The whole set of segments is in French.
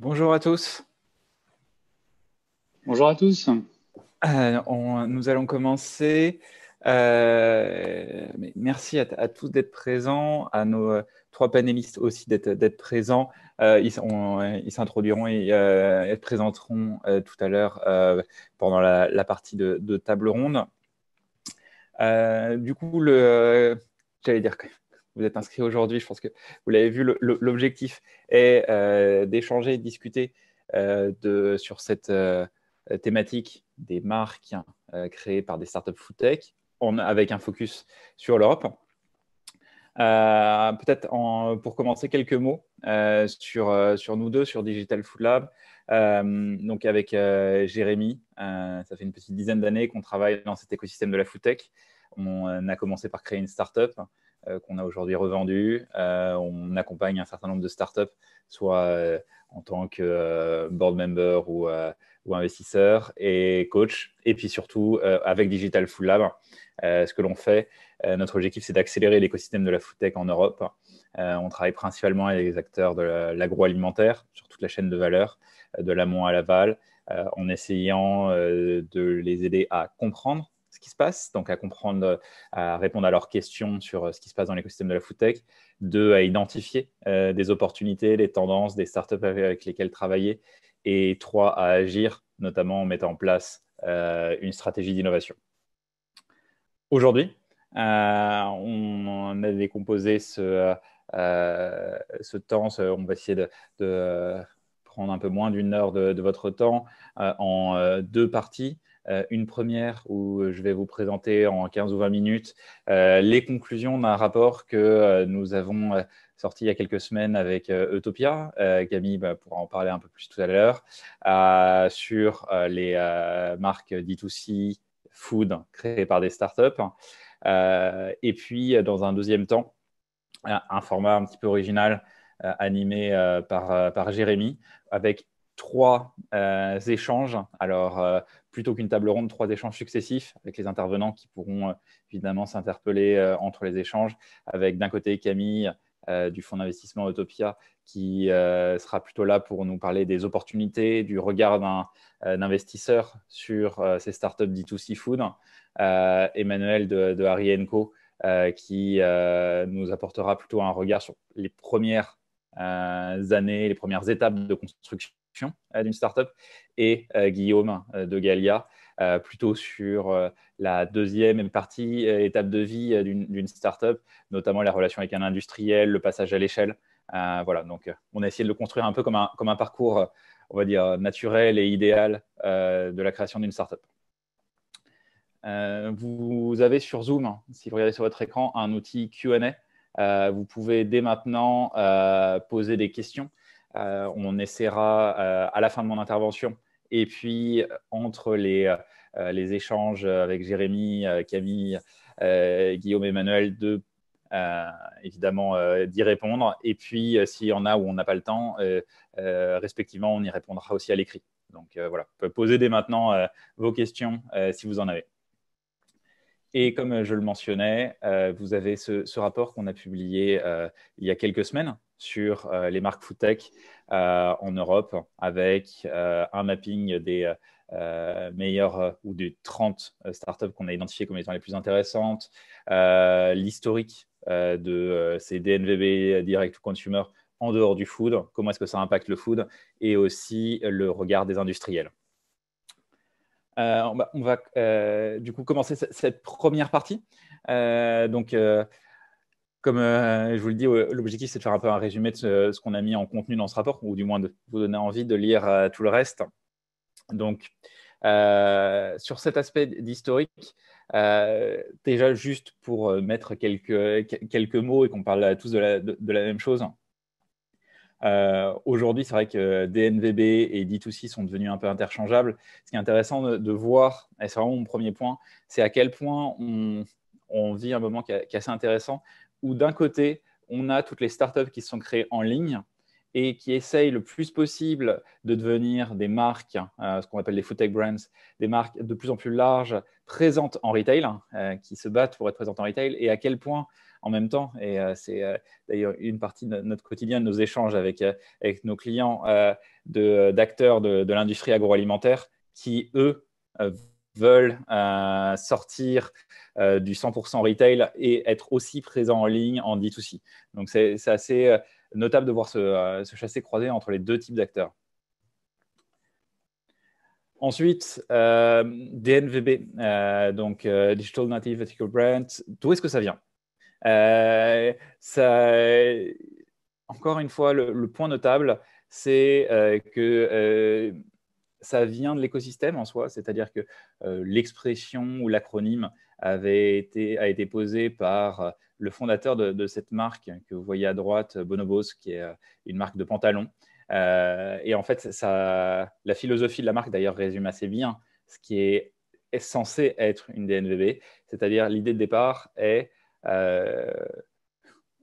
Bonjour à tous. Bonjour à tous. Euh, nous allons commencer. Euh, merci à, tous d'être présents, à nos euh, trois panélistes aussi d'être présents. ils s'introduiront et présenteront tout à l'heure pendant la, partie de, table ronde. du coup, j'allais dire vous êtes inscrit aujourd'hui, je pense que vous l'avez vu, l'objectif est euh, d'échanger de discuter euh, de, sur cette euh, thématique des marques créées par des startups food avec un focus sur l'Europe. Peut-être pour commencer quelques mots sur, sur nous deux, sur Digital Food Lab. donc avec Jérémy, ça fait une petite dizaine d'années qu'on travaille dans cet écosystème de la foodtech. On a commencé par créer une startup euh, qu'on a aujourd'hui revendu. Euh, on accompagne un certain nombre de startups, soit euh, en tant que board member ou, investisseur et coach. Et puis surtout, avec Digital Food Lab, ce que l'on fait, notre objectif, c'est d'accélérer l'écosystème de la food tech en Europe. on travaille principalement avec les acteurs de l'agroalimentaire sur toute la chaîne de valeur, de l'amont à l'aval, en essayant de les aider à comprendre qui se passe, donc à comprendre, à répondre à leurs questions sur euh, ce qui se passe dans l'écosystème de la tech, Deux, à identifier euh, des opportunités, les tendances, des startups avec lesquelles travailler. Et trois, à agir, notamment en mettant en place euh, une stratégie d'innovation. Aujourd'hui, on, a décomposé ce, ce temps, on va essayer de, prendre un peu moins d'une heure de, votre temps en deux parties. Euh, une première où euh, je vais vous présenter en 15 ou 20 minutes euh, les conclusions d'un rapport que nous avons sorti il y a quelques semaines avec Utopia. Camille bah, pourra en parler un peu plus tout à l'heure sur les marques D2C food créées par des startups. et puis, dans un deuxième temps, un format un petit peu original animé par, par Jérémy, avec trois euh, échanges. Alors, euh, plutôt qu'une table ronde, trois échanges successifs avec les intervenants qui pourront euh, évidemment s'interpeller entre les échanges, avec d'un côté Camille du fonds d'investissement Autopia qui sera plutôt là pour nous parler des opportunités, du regard d'un investisseur sur ces startups D2C Food, Emmanuel de, de Harry qui nous apportera plutôt un regard sur les premières années, les premières étapes de construction euh, d'une startup, et euh, Guillaume euh, de Galia, plutôt sur la deuxième partie, étape de vie d'une startup, notamment la relation avec un industriel, le passage à l'échelle. voilà, donc on a essayé de le construire un peu comme un, comme un parcours, on va dire, naturel et idéal de la création d'une startup. vous avez sur Zoom, hein, si vous regardez sur votre écran, un outil QA. vous pouvez dès maintenant poser des questions euh, on essaiera euh, à la fin de mon intervention et puis euh, entre les, échanges avec Jérémy, Camille, Guillaume et Manuel de évidemment d'y répondre. Et puis, s'il y en a où on n'a pas le temps, respectivement, on y répondra aussi à l'écrit. Donc voilà, Posez poser dès maintenant vos questions si vous en avez. Et comme je le mentionnais, vous avez ce rapport qu'on a publié il y a quelques semaines, sur euh, les marques foodtech euh, en Europe avec euh, un mapping des meilleures ou des 30 startups qu'on a identifiées comme étant les plus intéressantes, l'historique de ces DNVB direct to consumer en dehors du food, comment est-ce que ça impacte le food et aussi le regard des industriels. on va, du coup commencer cette première partie. donc, comme euh, je vous le dis, l'objectif, c'est de faire un peu un résumé de ce, qu'on a mis en contenu dans ce rapport, ou du moins de vous donner envie de lire euh, tout le reste. Donc, euh, sur cet aspect d'historique, déjà juste pour mettre quelques, mots et qu'on parle tous de la, même chose. Aujourd'hui, c'est vrai que DNVB et D2C sont devenus un peu interchangeables. Ce qui est intéressant de, voir, et c'est vraiment mon premier point, c'est à quel point on vit un moment qui est assez intéressant où d'un côté, on a toutes les startups qui sont créées en ligne et qui essayent le plus possible de devenir des marques, euh, ce qu'on appelle les food tech brands, des marques de plus en plus larges, présentes en retail, hein, euh, qui se battent pour être présentes en retail, et à quel point en même temps, et euh, c'est d'ailleurs une partie de notre quotidien, de nos échanges avec, nos clients d'acteurs de, de l'industrie agroalimentaire, qui, eux, veulent euh, sortir euh, du 100% retail et être aussi présents en ligne en D2C. Donc, c'est assez euh, notable de voir se, chasser croiser entre les deux types d'acteurs. Ensuite, DNVB, donc Digital Native Vertical Brand, d'où est-ce que ça vient ça, Encore une fois, le point notable, c'est que ça vient de l'écosystème en soi, c'est-à-dire que euh, l'expression ou l'acronyme avait été, a été posée par euh, le fondateur de, cette marque que vous voyez à droite, Bonobos, qui est euh, une marque de pantalon. et en fait, ça, la philosophie de la marque, d'ailleurs, résume assez bien ce qui est, censé être une DNVB, c'est-à-dire l'idée de départ est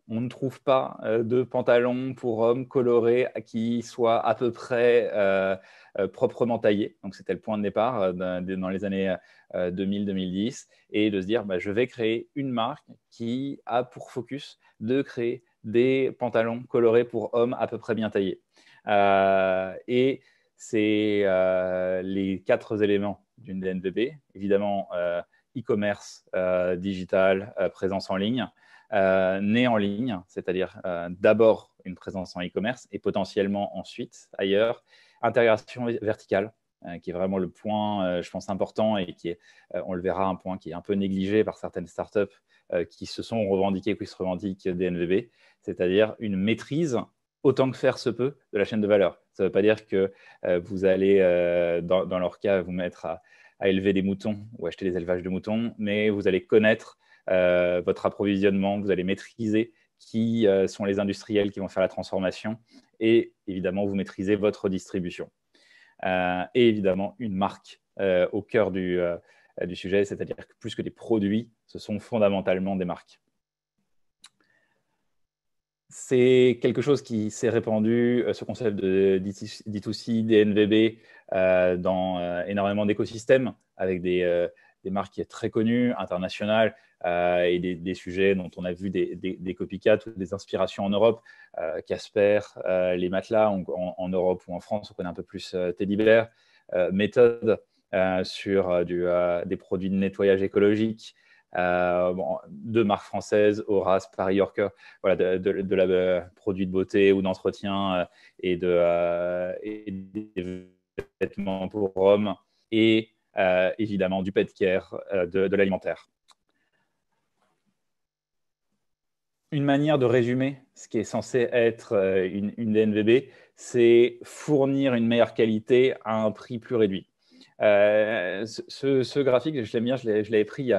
on ne trouve pas euh, de pantalons pour hommes colorés qui soient à peu près euh, euh, proprement taillés. Donc c'était le point de départ dans les années 2000-2010 et de se dire bah, je vais créer une marque qui a pour focus de créer des pantalons colorés pour hommes à peu près bien taillés. et c'est les quatre éléments d'une DNVP. Évidemment, e-commerce, digital, présence en ligne, euh, née en ligne, c'est-à-dire euh, d'abord une présence en e-commerce et potentiellement ensuite ailleurs. Intégration verticale, euh, qui est vraiment le point, je pense, important et qui est, on le verra, un point qui est un peu négligé par certaines startups qui se sont revendiquées, qui se revendiquent des NVB, c'est-à-dire une maîtrise autant que faire se peut de la chaîne de valeur. Ça ne veut pas dire que vous allez, dans, leur cas, vous mettre à élever des moutons ou acheter des élevages de moutons, mais vous allez connaître euh, votre approvisionnement, vous allez maîtriser qui euh, sont les industriels qui vont faire la transformation et évidemment, vous maîtrisez votre distribution. Euh, et évidemment, une marque au cœur du, du sujet, c'est-à-dire que plus que des produits, ce sont fondamentalement des marques. C'est quelque chose qui s'est répandu, ce concept de D2C, DNVB, dans énormément d'écosystèmes, avec des, des marques qui est très connues, internationales, euh, et des, sujets dont on a vu des, des, des copycats ou des inspirations en Europe, euh, Casper, euh, les matelas en, Europe ou en France, on connaît un peu plus Teddy Bear, Méthode sur des produits de nettoyage écologique, deux marques françaises, Horace, Paris Yorker, voilà, de, de, de la de beauté ou d'entretien et, de, et des vêtements pour hommes et euh, évidemment du pet care, euh, de, de l'alimentaire. Une manière de résumer ce qui est censé être euh, une, DNVB, c'est fournir une meilleure qualité à un prix plus réduit. ce, graphique, je l'aime bien, je l'avais pris il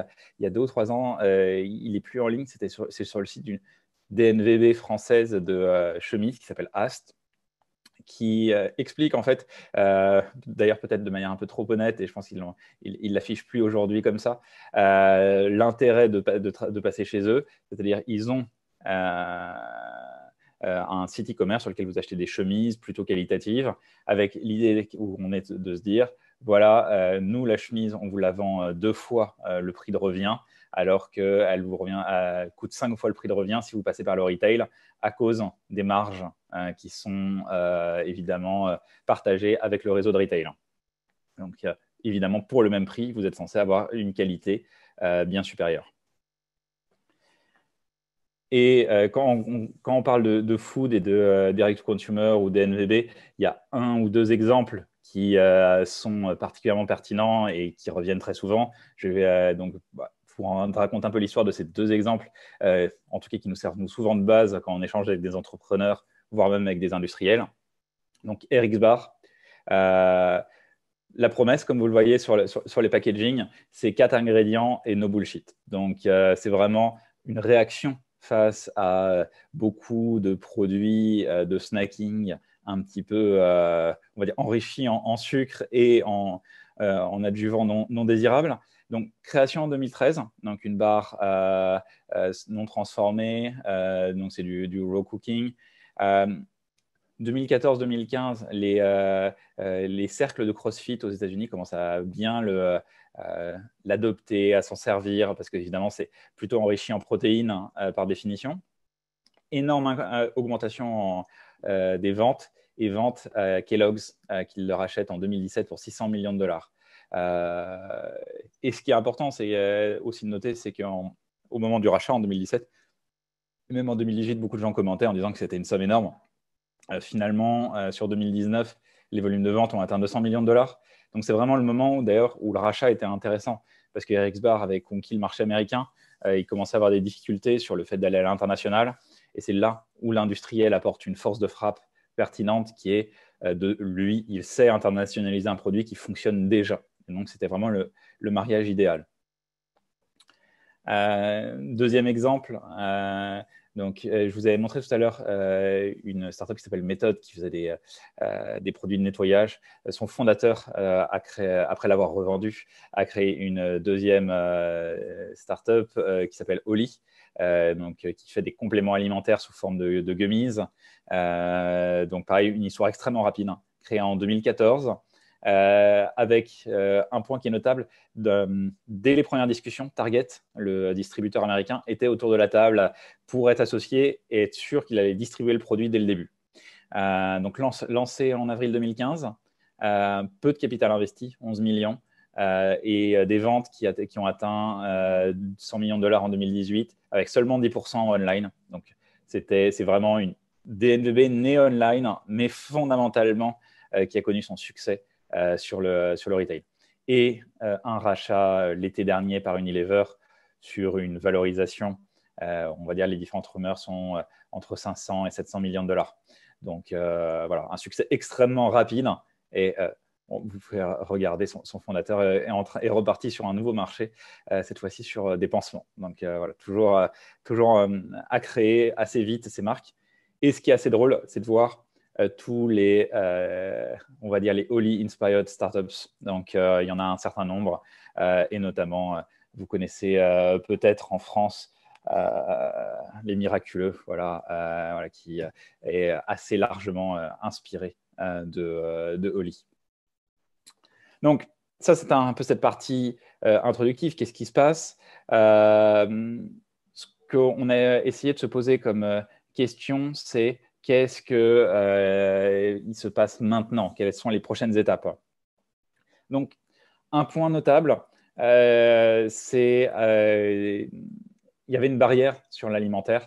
y, a, deux ou trois ans. il n'est plus en ligne, c'est sur, le site d'une DNVB française de chemise qui s'appelle AST qui euh, explique en fait, euh, d'ailleurs peut-être de manière un peu trop honnête, et je pense qu'ils ne l'affichent plus aujourd'hui comme ça, euh, l'intérêt de, passer chez eux, c'est-à-dire ils ont... un site e-commerce sur lequel vous achetez des chemises plutôt qualitatives, avec l'idée où on est de se dire, voilà, nous, la chemise, on vous la vend deux fois le prix de revient alors qu'elle vous revient coûte 5 fois le prix de revient si vous passez par le retail à cause des marges hein, qui sont euh, évidemment euh, partagées avec le réseau de retail. Donc, euh, évidemment, pour le même prix, vous êtes censé avoir une qualité bien supérieure. Et quand, on, parle de, food et de direct direct consumer ou d'NVB, il y a un ou deux exemples qui sont particulièrement pertinents et qui reviennent très souvent. Je vais donc bah, pour en raconter un peu l'histoire de ces deux exemples, euh, en tout cas qui nous servent nous souvent de base quand on échange avec des entrepreneurs, voire même avec des industriels. Donc RxBar, euh, la promesse, comme vous le voyez sur, les packaging, c'est quatre ingrédients et no bullshit. Donc euh, c'est vraiment une réaction face à beaucoup de produits euh, de snacking un petit peu, on va dire, enrichis en, sucre et en, en adjuvants non, non désirables. Donc, création en 2013, donc une barre euh, euh, non transformée, euh, donc c'est du, raw cooking. 2014-2015, les, cercles de CrossFit aux États-Unis commencent à bien l'adopter, à s'en servir, parce qu'évidemment, c'est plutôt enrichi en protéines hein, par définition. Énorme augmentation des ventes et ventes Kellogg's qui le rachète en 2017 pour 600 millions de dollars. Euh, et ce qui est important, c'est euh, aussi de noter, c'est qu'au moment du rachat en 2017, même en 2018, beaucoup de gens commentaient en disant que c'était une somme énorme. Euh, finalement, sur 2019, les volumes de vente ont atteint 200 millions de dollars. Donc, c'est vraiment le moment d'ailleurs où le rachat était intéressant parce que Sbar avait conquis le marché américain. il commençait à avoir des difficultés sur le fait d'aller à l'international. Et c'est là où l'industriel apporte une force de frappe pertinente qui est de lui, il sait internationaliser un produit qui fonctionne déjà donc, c'était vraiment le, mariage idéal. Euh, deuxième exemple, euh, donc, euh, je vous avais montré tout à l'heure une startup qui s'appelle Méthode, qui faisait des, produits de nettoyage. Son fondateur, après l'avoir revendu, a créé une deuxième startup qui s'appelle Oli. qui fait des compléments alimentaires sous forme de, gummies. donc, pareil, une histoire extrêmement rapide, hein, créée en 2014. Euh, avec euh, un point qui est notable. Euh, dès les premières discussions, Target, le distributeur américain, était autour de la table pour être associé et être sûr qu'il allait distribuer le produit dès le début. donc lancé en avril 2015, peu de capital investi, 11 millions, et des ventes qui, ont atteint 100 millions de dollars en 2018, avec seulement 10% online. Donc c'était, c'est vraiment une DNVB né online, mais fondamentalement qui a connu son succès euh, sur, le, sur le retail. Et euh, un rachat euh, l'été dernier par Unilever sur une valorisation, on va dire les différentes rumeurs sont entre 500 et 700 millions de dollars. Donc voilà, un succès extrêmement rapide et vous pouvez regarder, son, fondateur est, reparti sur un nouveau marché, cette fois-ci sur des pansements. Donc voilà, toujours, toujours à créer assez vite ces marques. Et ce qui est assez drôle, c'est de voir euh, tous les, euh, on va dire, les Oli Inspired Startups. Donc, euh, il y en a un certain nombre, et notamment, vous connaissez peut-être en France les miraculeux, voilà, qui est assez largement inspiré de, de, Holly. Donc, ça, c'est un, un, peu cette partie introductive. Qu'est-ce qui se passe Ce qu'on a essayé de se poser comme question, c'est Qu'est-ce qu'il euh, il se passe maintenant Quelles sont les prochaines étapes Donc, un point notable, euh, c'est euh, il y avait une barrière sur l'alimentaire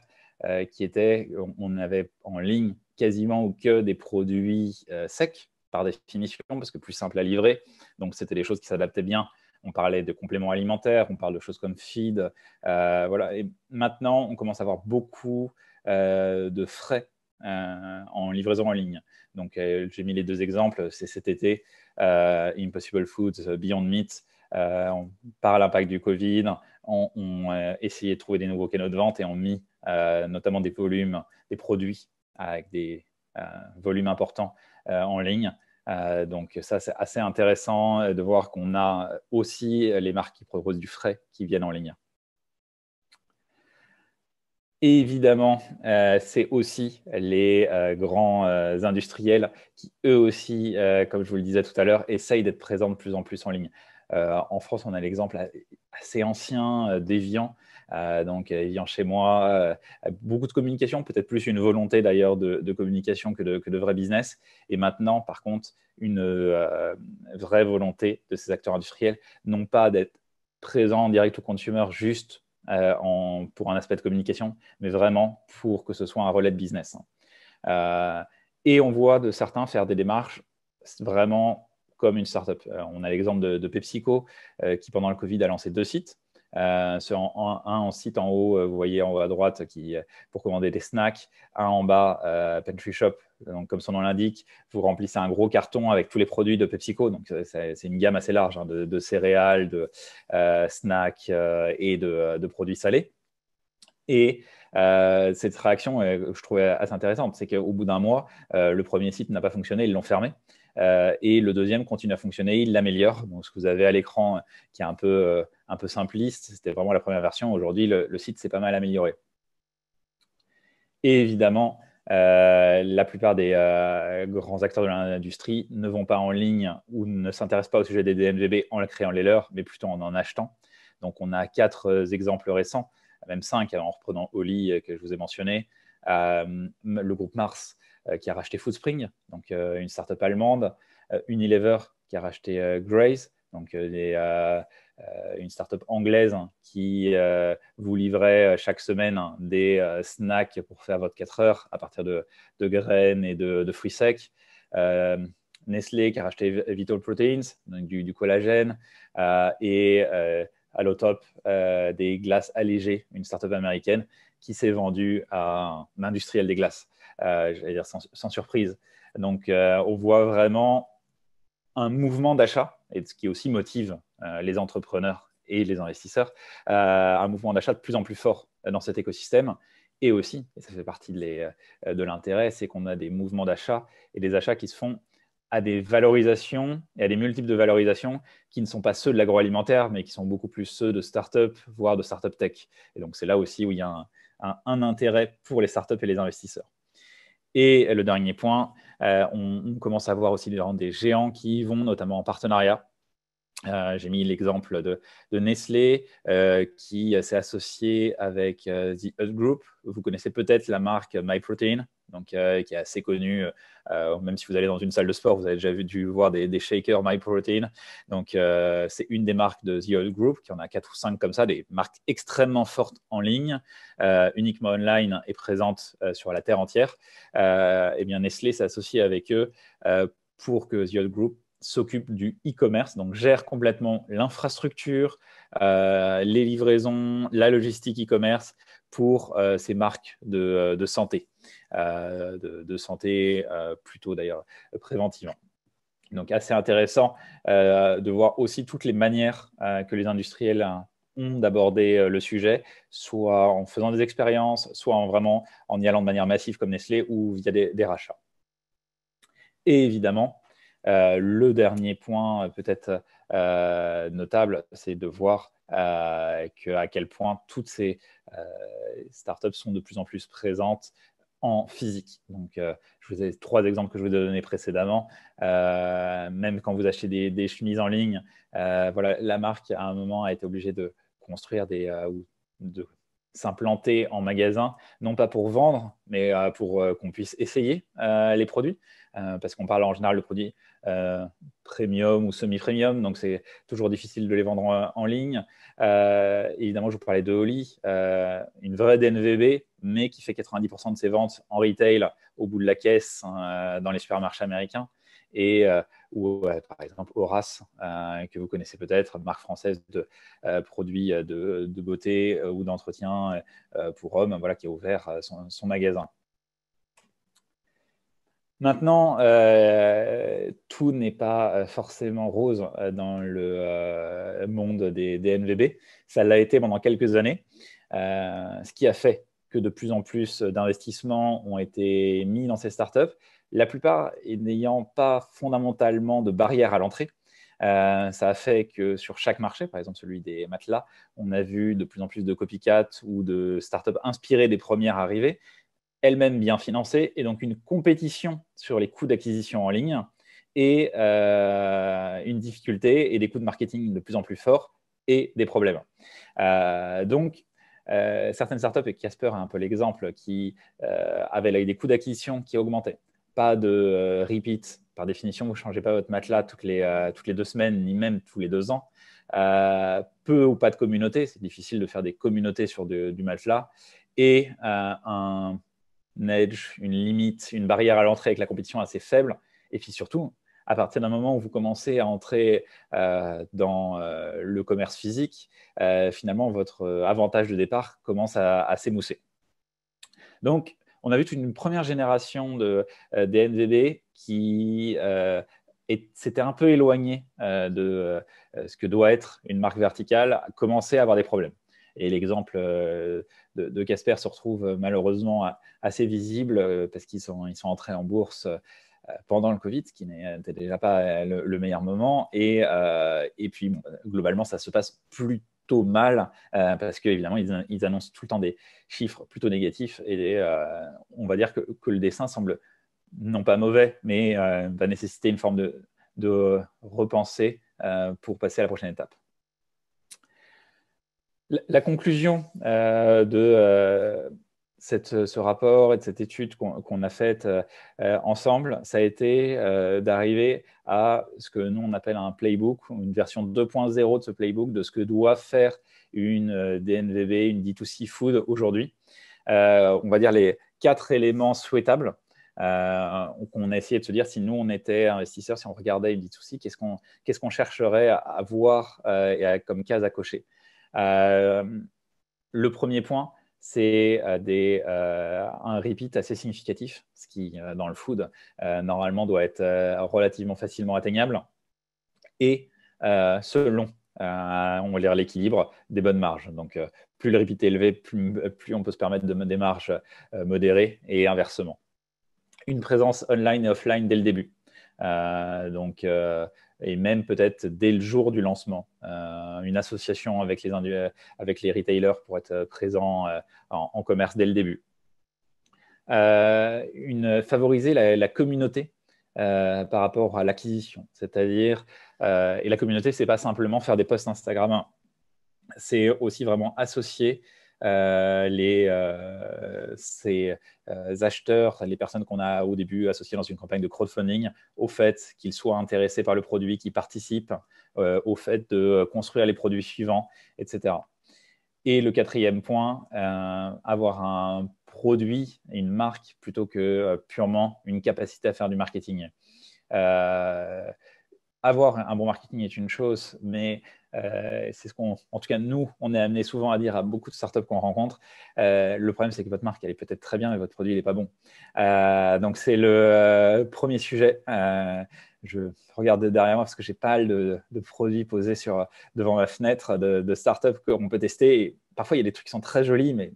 qui était, on avait en ligne quasiment ou que des produits secs par définition, parce que plus simple à livrer. Donc, c'était des choses qui s'adaptaient bien on parlait de compléments alimentaires, on parle de choses comme feed. voilà. Et maintenant, on commence à avoir beaucoup de frais euh, en livraison en ligne. Donc, euh, j'ai mis les deux exemples, c'est cet été, euh, Impossible Foods, Beyond Meat, on, par l'impact du Covid, on, on essayé de trouver des nouveaux canaux de vente et on mis notamment des volumes, des produits avec des volumes importants en ligne. donc ça, c'est assez intéressant de voir qu'on a aussi les marques qui proposent du frais qui viennent en ligne. Évidemment, euh, c'est aussi les euh, grands euh, industriels qui, eux aussi, comme je vous le disais tout à l'heure, essayent d'être présents de plus en plus en ligne. en France, on a l'exemple assez ancien d'Evian, donc Evian chez moi, beaucoup de communication, peut-être plus une volonté d'ailleurs de, communication que de, que de, vrai business. Et maintenant, par contre, une vraie volonté de ces acteurs industriels, non pas d'être présents en direct au consumer juste euh, pour un aspect de communication, mais vraiment pour que ce soit un relais de business. Hein. Euh, et on voit de certains faire des démarches vraiment comme une startup. Euh, on a l'exemple de PepsiCo qui, pendant le Covid, a lancé deux sites euh, un en site en haut, euh, vous voyez en haut à droite qui, euh, pour commander des snacks, un en bas, Pantry Shop, comme son nom l'indique, vous remplissez un gros carton avec tous les produits de PepsiCo. Donc c'est une gamme assez large hein, de, céréales, de snacks et de, produits salés. Et cette réaction, je trouvais assez intéressante, c'est qu'au bout d'un mois, le premier site n'a pas fonctionné, ils l'ont fermé. et le deuxième continue à fonctionner, ils l'améliorent. Donc ce que vous avez à l'écran qui est un peu un peu simpliste. C'était vraiment la première version. Aujourd'hui, le, site s'est pas mal amélioré. Et évidemment, euh, la plupart des euh, grands acteurs de l'industrie ne vont pas en ligne ou ne s'intéressent pas au sujet des DMGB en créant les leurs, mais plutôt en en achetant. Donc, on a quatre euh, exemples récents, même cinq, hein, en reprenant Oli que je vous ai mentionné, le groupe Mars qui a racheté Foodspring, donc une startup allemande, Unilever qui a racheté Grace, donc des euh, une startup anglaise hein, qui euh, vous livrait euh, chaque semaine hein, des snacks pour faire votre 4 heures à partir de, graines et de, fruits secs. Nestlé qui a racheté Vital Proteins, donc du, collagène, et à l'autop des glaces allégées, une start-up américaine qui s'est vendue à un industriel des glaces, dire sans, surprise. Donc on voit vraiment un mouvement d'achat et ce qui aussi motive euh, les entrepreneurs et les investisseurs euh, un mouvement d'achat de plus en plus fort dans cet écosystème. Et aussi, et ça fait partie euh, de l'intérêt, c'est qu'on a des mouvements d'achat et des achats qui se font à des valorisations et à des multiples de valorisations qui ne sont pas ceux de l'agroalimentaire, mais qui sont beaucoup plus ceux de start-up, voire de start-up tech. Et donc, c'est là aussi où il y a un, un intérêt pour les start-up et les investisseurs. Et le dernier point, euh, on, commence à voir aussi des, géants qui y vont, notamment en partenariat. Euh, j'ai mis l'exemple de, Nestlé euh, qui s'est associé avec The Earth Group. Vous connaissez peut-être la marque MyProtein, donc, euh, qui est assez connu. Euh, euh, même si vous allez dans une salle de sport, vous avez déjà vu, dû voir des, shakers MyProtein. Donc, c'est une des marques de The Old Group, qui en a quatre ou cinq comme ça, des marques extrêmement fortes en ligne, uniquement online et présentes sur la terre entière. et eh bien, Nestlé s'associe avec eux pour que The Old Group s'occupe du e-commerce, donc gère complètement l'infrastructure, les livraisons, la logistique e-commerce pour euh, ces marques de, santé, euh, de, santé euh, plutôt d'ailleurs préventivement Donc assez intéressant de voir aussi toutes les manières que les industriels hein, ont d'aborder le sujet, soit en faisant des expériences, soit en vraiment en y allant de manière massive comme Nestlé ou via des rachats. Et évidemment, euh, le dernier point euh, peut-être euh, notable, c'est de voir à quel point toutes ces startups sont de plus en plus présentes en physique. Donc, je vous ai trois exemples que je vous ai donnés précédemment. même quand vous achetez des, chemises en ligne, voilà, la marque à un moment a été obligée de construire des ou de s'implanter en magasin, non pas pour vendre, mais euh, pour euh, qu'on puisse essayer euh, les produits, parce qu'on parle en général de produits premium ou semi-premium, donc c'est toujours difficile de les vendre en, ligne. évidemment, je vous parlais de Holly, une vraie DNVB, mais qui fait 90% de ses ventes en retail au bout de la caisse hein, dans les supermarchés américains. Et ou euh, par exemple Horace, euh, que vous connaissez peut-être, marque française de euh, produits de, beauté ou d'entretien pour hommes, qui a ouvert son, magasin. Maintenant, tout n'est pas forcément rose dans le monde des, des NVB. Ça l'a été pendant quelques années, ce qui a fait que de plus en plus d'investissements ont été mis dans ces startups, la plupart n'ayant pas fondamentalement de barrière à l'entrée. Euh, ça a fait que sur chaque marché, par exemple celui des matelas, on a vu de plus en plus de copycats ou de startups inspirées des premières arrivées, elles-mêmes bien financées, et donc une compétition sur les coûts d'acquisition en ligne et euh, une difficulté et des coûts de marketing de plus en plus forts et des problèmes. Euh, donc, certaines startups, et Casper est un peu l'exemple, qui avaient des coûts d'acquisition qui augmentaient, pas de euh, repeat. Par définition, vous ne changez pas votre matelas toutes les, euh, toutes les deux semaines, ni même tous les deux ans. Euh, peu ou pas de communauté, c'est difficile de faire des communautés sur du matelas. Et un edge, une limite, une barrière à l'entrée avec la compétition assez faible. Et puis surtout, à partir d'un moment où vous commencez à entrer dans le commerce physique, finalement, votre avantage de départ commence à, à s'émousser. Donc, on a vu une première génération de, euh, qui euh, s'était un peu éloignée euh, de ce que doit être une marque verticale, commencer à avoir des problèmes. Et l'exemple de Casper se retrouve malheureusement assez visible parce qu'ils sont, ils sont entrés en bourse pendant le Covid, ce qui n'était déjà pas le, meilleur moment. Et, puis, globalement, ça se passe plus mal euh, parce qu'évidemment, ils, ils, annoncent tout le temps des chiffres plutôt négatifs et euh, on va dire que, le dessin semble non pas mauvais, mais euh, va nécessiter une forme de, de repenser pour passer à la prochaine étape. la conclusion de ce rapport et de cette étude qu'on a faite euh, euh, ensemble, ça a été euh, d'arriver à ce que nous on appelle un playbook, une version 2.0 de ce playbook, de ce que doit faire une DNVB, une D2C Food aujourd'hui. on va dire les quatre éléments souhaitables qu'on a essayé de se dire si nous on était investisseurs, si on regardait une D2C, qu'est-ce qu'on chercherait à, voir comme case à cocher. le premier point, c'est euh, euh, un repeat assez significatif, ce qui, euh, dans le food, normalement doit être relativement facilement atteignable, et selon, on va l'équilibre des bonnes marges. Donc, plus le repeat est élevé, plus, on peut se permettre de, des marges modérées, et inversement. Une présence online et offline dès le début. donc, et même peut-être dès le jour du lancement. Euh, une association avec les, euh, avec les retailers pour être présent euh, en, commerce dès le début. favoriser la, communauté par rapport à l'acquisition. C'est-à-dire, et la communauté, c'est pas simplement faire des posts Instagram, c'est aussi vraiment associer euh, les, euh, ces euh, acheteurs, les personnes qu'on a au début associées dans une campagne de crowdfunding, au fait qu'ils soient intéressés par le produit, qu'ils participent, au fait de construire les produits suivants, etc. Et le quatrième point, avoir un produit une marque plutôt que purement une capacité à faire du marketing. avoir un bon marketing est une chose, mais euh, c'est ce qu'on, en tout cas, nous, on est amené souvent à dire à beaucoup de startups qu'on rencontre. Euh, le problème, c'est que votre marque, elle est peut-être très bien, mais votre produit, il n'est pas bon. Euh, donc, c'est le premier sujet. je regarde derrière moi parce que j'ai pas mal de, produits posés sur, devant ma fenêtre de, startups qu'on peut tester. Et parfois, il y a des trucs qui sont très jolis, mais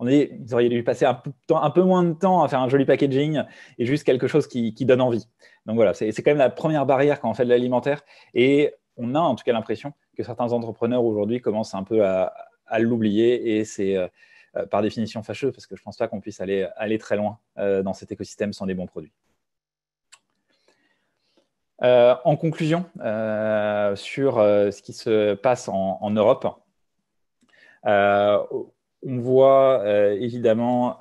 on dit, ils auraient dû passer un peu, moins de temps à faire un joli packaging et juste quelque chose qui, qui donne envie. Donc voilà, c'est quand même la première barrière quand on fait de l'alimentaire. Et on a en tout cas l'impression que certains entrepreneurs aujourd'hui commencent un peu à, l'oublier et c'est euh, euh, par définition fâcheux parce que je ne pense pas qu'on puisse aller, très loin euh, dans cet écosystème sans des bons produits. en conclusion, sur ce qui se passe en, Europe, on voit évidemment,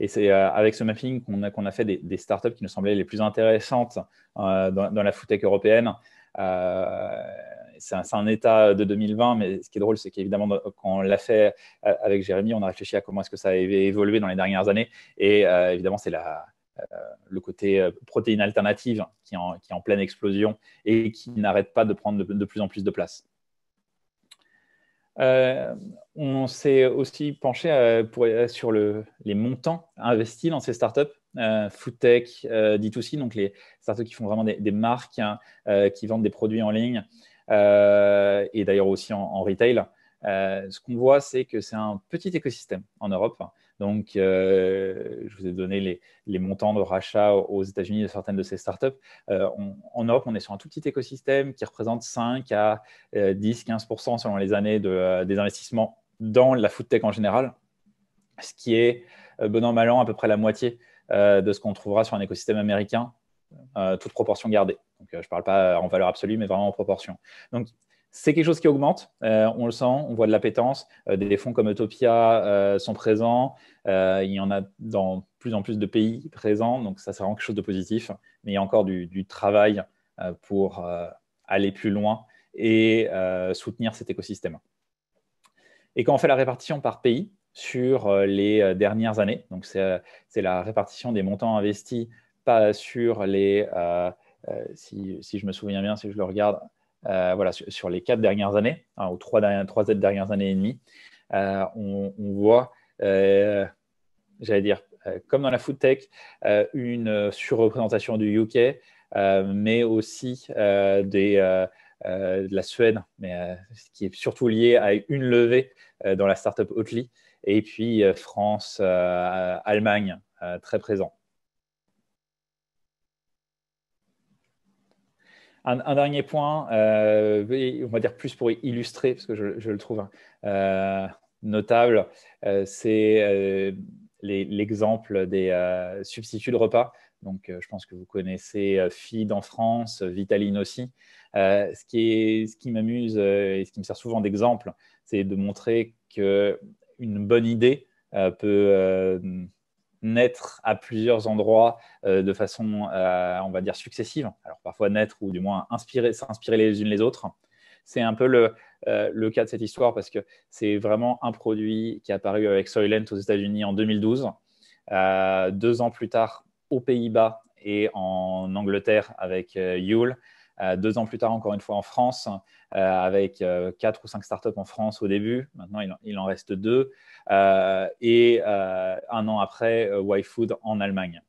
et c'est avec ce mapping qu'on a, fait des, startups qui nous semblaient les plus intéressantes dans, la tech européenne, euh, c'est un, état de 2020, mais ce qui est drôle, c'est qu'évidemment, quand on l'a fait euh, avec Jérémy, on a réfléchi à comment est-ce que ça avait évolué dans les dernières années. Et euh, évidemment, c'est le côté protéine alternative qui est, en, pleine explosion et qui n'arrête pas de prendre de, plus en plus de place. on s'est aussi penché pour, sur les montants investis dans ces startups euh, food tech, euh, D2C, donc les startups qui font vraiment des, marques, hein, euh, qui vendent des produits en ligne euh, et d'ailleurs aussi en, retail. ce qu'on voit, c'est que c'est un petit écosystème en Europe. Donc, je vous ai donné les, montants de rachat aux États-Unis de certaines de ces startups. en Europe, on est sur un tout petit écosystème qui représente 5 à 10, 15 selon les années des investissements dans la foodtech en général, ce qui est bon en mal à peu près la moitié euh, de ce qu'on trouvera sur un écosystème américain, euh, toute proportion gardée. Donc, euh, je ne parle pas en valeur absolue, mais vraiment en proportion. Donc, c'est quelque chose qui augmente. on le sent, on voit de l'appétence. des fonds comme Utopia sont présents. il y en a dans plus en plus de pays présents. Donc, ça, c'est vraiment quelque chose de positif. Mais il y a encore du travail pour aller plus loin et soutenir cet écosystème. Et quand on fait la répartition par pays, sur euh, les euh, dernières années. Donc, euh, c'est la répartition des montants investis, pas sur les, si, si, je me souviens bien, si je le regarde, voilà, sur, les quatre dernières années, hein, ou trois, trois dernières années et demie. on, voit, j'allais dire, comme dans la food tech, une surreprésentation du UK, mais aussi de la Suède, mais qui est surtout lié à une levée dans la startup Oatly, et puis euh, France, euh, Allemagne, euh, très présent. Un, dernier point, on va dire plus pour illustrer, parce que je, le trouve hein, notable, c'est l'exemple des substituts de repas. Donc, je pense que vous connaissez FID en France, Vitaline aussi. ce qui, ce qui m'amuse et ce qui me sert souvent d'exemple, c'est de montrer que une bonne idée euh, peut euh, naître à plusieurs endroits euh, de façon, on va dire, successive. Alors parfois naître ou du moins inspirer, s'inspirer les unes les autres. C'est un peu le, le, cas de cette histoire parce que c'est vraiment un produit qui est apparu avec Soylent aux États-Unis en 2012. deux ans plus tard, aux Pays-Bas et en Angleterre avec Yule, euh, deux ans plus tard, encore une fois en France, euh, avec euh, quatre ou cinq startups en France au début. Maintenant, il en, reste deux. et un an après, YFood en Allemagne.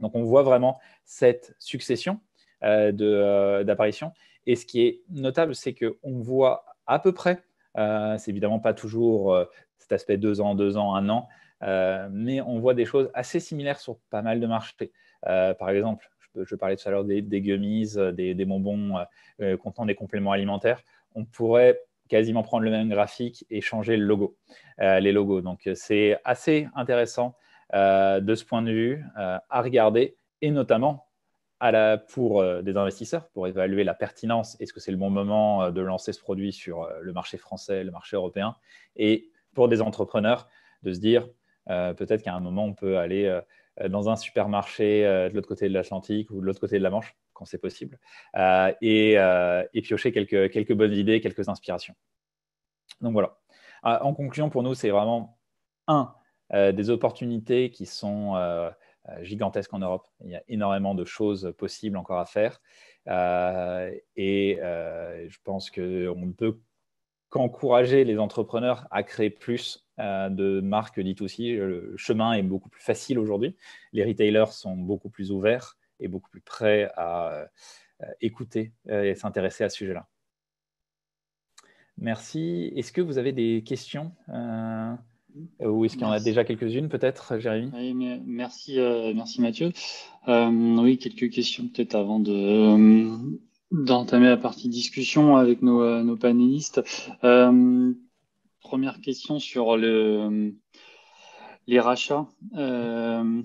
Donc, on voit vraiment cette succession d'apparitions. Et ce qui est notable, c'est qu'on voit à peu près, c'est évidemment pas toujours cet aspect deux ans, deux ans, un an, mais on voit des choses assez similaires sur pas mal de marchés. par exemple, je parlais tout à l'heure des, des gummies, euh, des, bonbons euh, euh, contenant des compléments alimentaires, on pourrait quasiment prendre le même graphique et changer le logo, les logos. Donc c'est assez intéressant de ce point de vue à regarder et notamment pour des investisseurs pour évaluer la pertinence. Est-ce que c'est le bon moment de lancer ce produit sur le marché français, le marché européen Et pour des entrepreneurs, de se dire peut-être qu'à un moment, on peut aller euh, dans un supermarché euh, de l'autre côté de l'Atlantique ou de l'autre côté de la Manche, quand c'est possible, euh, et, piocher quelques, quelques bonnes idées, quelques inspirations. Donc voilà. en conclusion, pour nous, c'est vraiment, un, des opportunités qui sont gigantesques en Europe. Il y a énormément de choses possibles encore à faire. et je pense qu'on ne peut qu'encourager les entrepreneurs à créer plus euh, de marques dites aussi. Le chemin est beaucoup plus facile aujourd'hui. Les retailers sont beaucoup plus ouverts et beaucoup plus prêts à euh, écouter euh, et s'intéresser à ce sujet-là. Merci. Est-ce que vous avez des questions Ou est-ce qu'il y en a déjà quelques-unes peut-être, Jérémy Merci, merci Mathieu. oui, quelques questions peut-être avant de d'entamer la partie discussion avec nos, euh, panélistes. Euh, première question sur le, les rachats. Euh,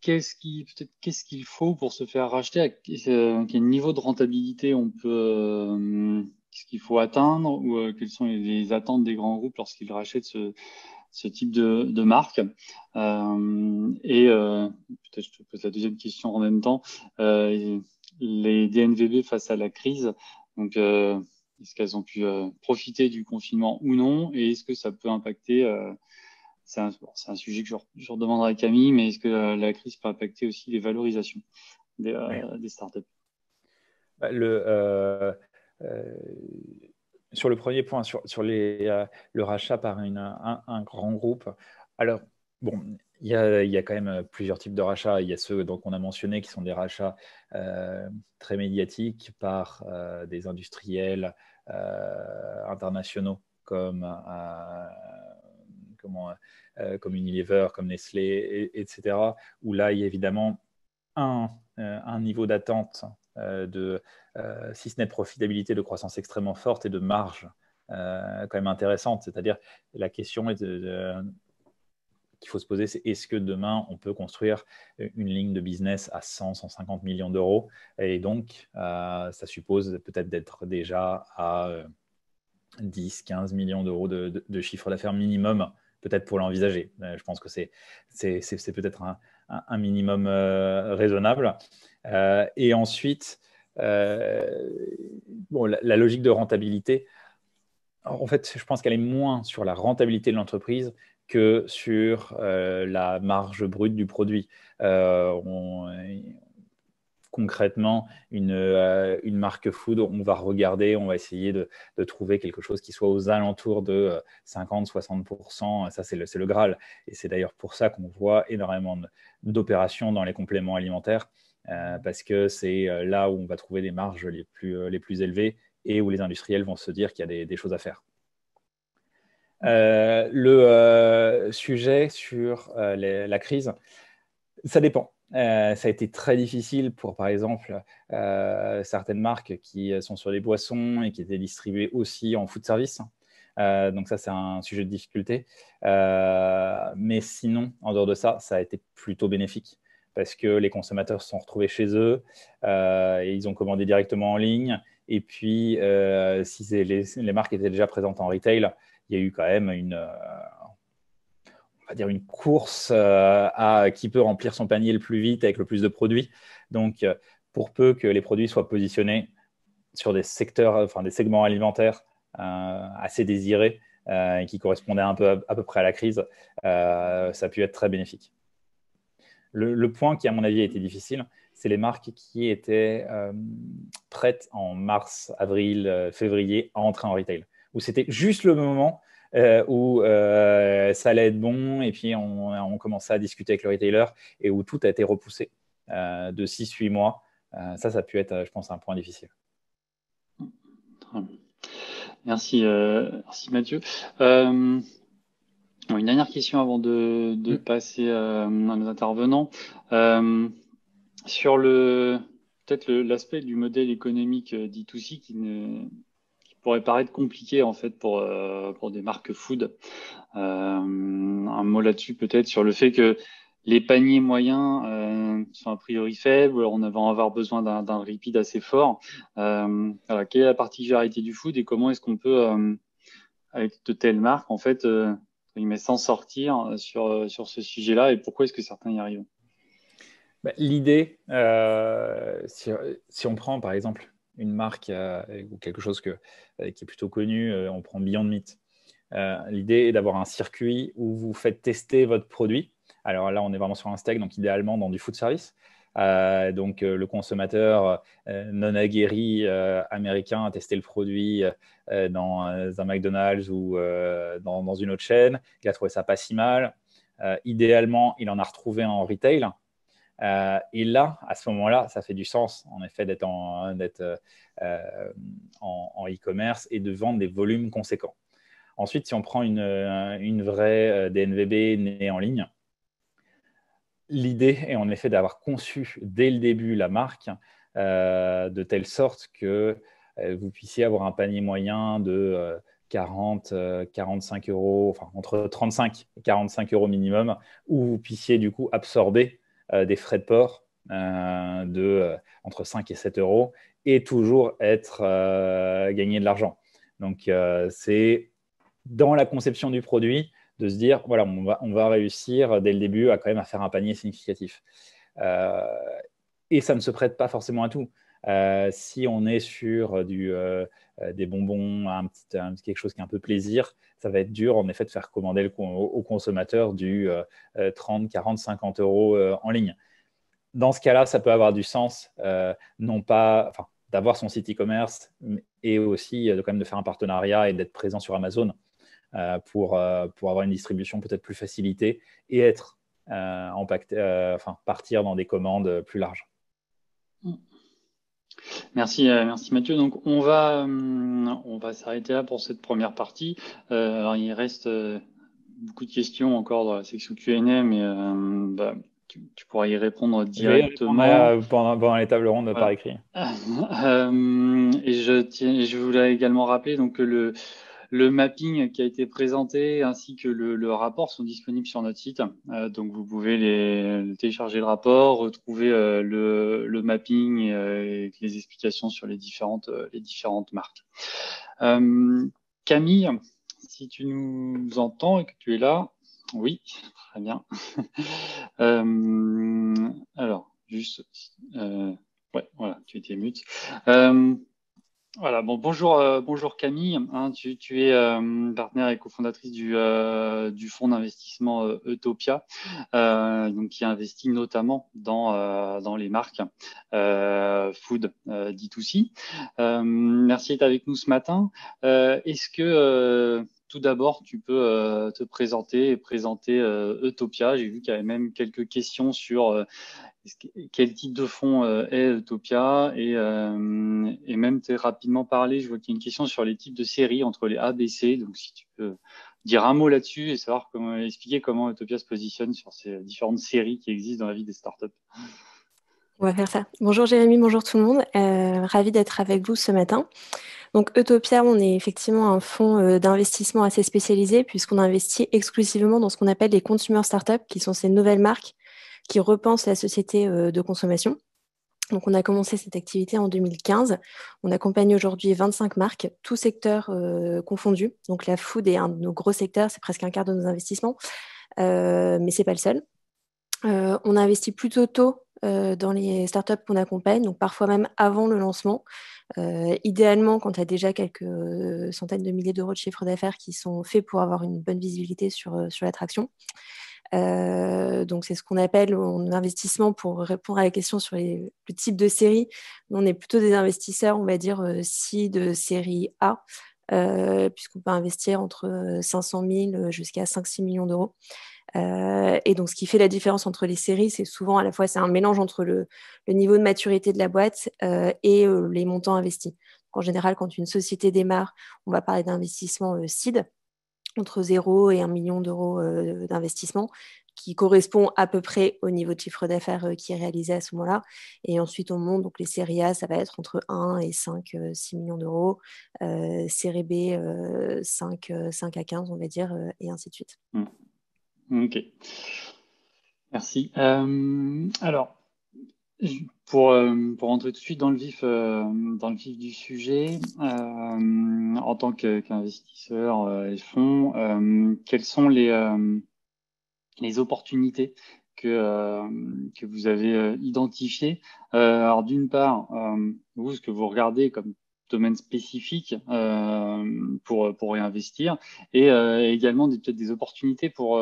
qu'est-ce qui peut-être qu'est-ce qu'il faut pour se faire racheter à quel niveau de rentabilité on peut euh, ce qu'il faut atteindre ou quelles sont les, attentes des grands groupes lorsqu'ils rachètent ce, ce type de, marque. Euh, et euh, peut-être je te pose la deuxième question en même temps. Euh, les DNVB face à la crise, donc est-ce qu'elles ont pu profiter du confinement ou non Et est-ce que ça peut impacter c'est un, sujet que je, redemanderai à Camille, mais est-ce que la crise peut impacter aussi les valorisations des, startups bah, sur le premier point, sur, euh, le rachat par un, grand groupe, alors, bon, il y a, quand même euh, plusieurs types de rachats. Il y a ceux qu'on a mentionnés qui sont des rachats euh, très médiatiques par des industriels internationaux comme, Unilever, comme Nestlé, etc., où là, il y a évidemment un niveau d'attente euh, de, euh, si ce n'est de profitabilité, de croissance extrêmement forte et de marge euh, quand même intéressante. C'est-à-dire, la question est qu'il faut se poser, c'est est-ce que demain, on peut construire une ligne de business à 100, 150 millions d'euros Et donc, ça suppose peut-être d'être déjà à 10, 15 millions d'euros de, de, chiffre d'affaires minimum peut-être pour l'envisager. Je pense que c'est peut-être un, un, minimum euh, raisonnable. Euh, et ensuite, euh, bon, la, logique de rentabilité, en fait, je pense qu'elle est moins sur la rentabilité de l'entreprise que sur la marge brute du produit. on, concrètement euh, une, marque food, on va regarder, on va essayer de, trouver quelque chose qui soit aux alentours de 50-60%. Euh, ça, c'est le, Graal. Et c'est d'ailleurs pour ça qu'on voit énormément d'opérations dans les compléments alimentaires, euh, parce que c'est là où on va trouver des marges les plus, élevées et où les industriels vont se dire qu'il y a des, choses à faire. le sujet sur la crise, ça dépend. Euh, ça a été très difficile pour, par exemple, euh, certaines marques qui euh, sont sur les boissons et qui étaient distribuées aussi en food service. donc ça, c'est un sujet de difficulté. mais sinon, en dehors de ça, ça a été plutôt bénéfique parce que les consommateurs se sont retrouvés chez eux et ils ont commandé directement en ligne. Et puis, si les, les, marques étaient déjà présentes en retail, il y a eu quand même une, on va dire une course euh, à qui peut remplir son panier le plus vite avec le plus de produits. Donc, euh, pour peu que les produits soient positionnés sur des secteurs, enfin des segments alimentaires euh, assez désirés et qui correspondaient un à, peu près à la crise, ça a pu être très bénéfique. Le, point qui, à mon avis, a été difficile, c'est les marques qui étaient prêtes en mars, avril, février à entrer en retail, où c'était juste le moment euh, où euh, ça allait être bon, et puis on, on, commençait à discuter avec le retailer, et où tout a été repoussé euh, de 6-8 mois. ça, ça a pu être, je pense, un point difficile. Merci, merci Mathieu. une dernière question avant de, mm. passer à nos intervenants. sur le, peut-être l'aspect du modèle économique dit 2 qui ne pourrait paraître compliqué en fait pour, euh, pour des marques food. Euh, un mot là-dessus peut-être sur le fait que les paniers moyens euh, sont a priori faibles, on va avoir besoin d'un repeat assez fort. quelle est la particularité du food et comment est-ce qu'on peut, avec de telles marques, en fait, s'en sortir sur, sur ce sujet-là et pourquoi est-ce que certains y arrivent bah, L'idée, si, si on prend par exemple une marque euh, ou quelque chose que, euh, qui est plutôt connu, euh, on prend Beyond Meat. L'idée est d'avoir un circuit où vous faites tester votre produit. Alors là, on est vraiment sur un steak, donc idéalement dans du food service. donc le consommateur non aguerri américain a testé le produit dans un McDonald's ou dans, dans, une autre chaîne, il a trouvé ça pas si mal. idéalement, il en a retrouvé en retail euh, et là, à ce moment-là, ça fait du sens, en effet, d'être en euh, euh, e-commerce et de vendre des volumes conséquents. Ensuite, si on prend une, vraie DNVB née en ligne, l'idée est en effet d'avoir conçu dès le début la marque de telle sorte que vous puissiez avoir un panier moyen de 40, 45 euros, enfin entre 35 et 45 euros minimum, où vous puissiez du coup absorber euh, des frais de port euh, de euh, entre 5 et 7 euros et toujours être gagner de l'argent. Donc, c'est dans la conception du produit de se dire, voilà, on va, réussir dès le début à quand même à faire un panier significatif. et ça ne se prête pas forcément à tout. Euh, si on est sur euh, du, euh, des bonbons, un petit, quelque chose qui est un peu plaisir, ça va être dur en effet de faire commander le, au consommateur du 30, 40, 50 euros en ligne. Dans ce cas-là, ça peut avoir du sens, non pas d'avoir son site e-commerce et aussi de, quand même de faire un partenariat et d'être présent sur Amazon pour, pour avoir une distribution peut-être plus facilitée et être enfin, partir dans des commandes plus larges. Mm, mm. Merci, euh, merci Mathieu. Donc on va, euh, on va s'arrêter là pour cette première partie. Euh, il reste euh, beaucoup de questions encore dans la section Q&A, mais euh, bah, tu, pourrais pourras y répondre directement pendant, les tables rondes voilà. par écrit. Euh, et je, tiens, je voulais également rappeler donc le le mapping qui a été présenté ainsi que le, rapport sont disponibles sur notre site. Euh, donc vous pouvez télécharger le rapport, retrouver euh, le, mapping euh, et les explications sur les différentes, les différentes marques. Camille, si tu nous entends et que tu es là, oui, très bien. alors, juste, ouais, voilà, tu étais mute. Voilà, bonjour, euh, bonjour Camille. Hein, tu, es euh, partenaire et cofondatrice du, euh, du fonds d'investissement Utopia, donc qui investit notamment dans, dans les marques food D2C. merci d'être avec nous ce matin. Est-ce que tout d'abord, tu peux te présenter et présenter Utopia. J'ai vu qu'il y avait même quelques questions sur quel type de fonds euh, est Utopia et, euh, même tu rapidement parlé, je vois qu'il y a une question sur les types de séries entre les A, B, C. Donc si tu peux dire un mot là-dessus et savoir comment expliquer comment Utopia se positionne sur ces différentes séries qui existent dans la vie des startups. On va faire ça. Bonjour Jérémy, bonjour tout le monde. Euh, ravi d'être avec vous ce matin. Donc Utopia, on est effectivement un fonds d'investissement assez spécialisé puisqu'on investit exclusivement dans ce qu'on appelle les consumer startups, qui sont ces nouvelles marques qui repense la société euh, de consommation. Donc, on a commencé cette activité en 2015. On accompagne aujourd'hui 25 marques, tous secteurs euh, confondus. Donc, la food est un de nos gros secteurs, c'est presque un quart de nos investissements, euh, mais ce n'est pas le seul. on a investi plutôt tôt dans les startups qu'on accompagne, donc parfois même avant le lancement. idéalement, quand tu as déjà quelques centaines de milliers d'euros de chiffre d'affaires qui sont faits pour avoir une bonne visibilité sur, sur l'attraction. Euh, donc c'est ce qu'on appelle un investissement pour répondre à la question sur les, le type de série. on est plutôt des investisseurs, on va dire, euh, si de série A, euh, puisqu'on peut investir entre 500 000 jusqu'à 5-6 millions d'euros. et donc, ce qui fait la différence entre les séries, c'est souvent à la fois c'est un mélange entre le, niveau de maturité de la boîte et les montants investis. en général, quand une société démarre, on va parler d'investissement seed, entre 0 et 1 million d'euros euh, d'investissement qui correspond à peu près au niveau de chiffre d'affaires euh, qui est réalisé à ce moment-là. Et ensuite, on monte, donc les séries A, ça va être entre 1 et 5, 6 euh, millions d'euros, euh, série B, 5, 5 à 15, on va dire, et ainsi de suite. Hmm. Ok. Merci. alors, pour, euh, pour rentrer tout de suite dans le vif, euh, dans le vif du sujet, euh, en tant qu'investisseur euh, et fonds, quelles sont les, les opportunités que, que vous avez identifiées Alors d'une part, vous, ce que vous regardez comme domaine spécifique pour, pour réinvestir, et également peut-être des opportunités pour,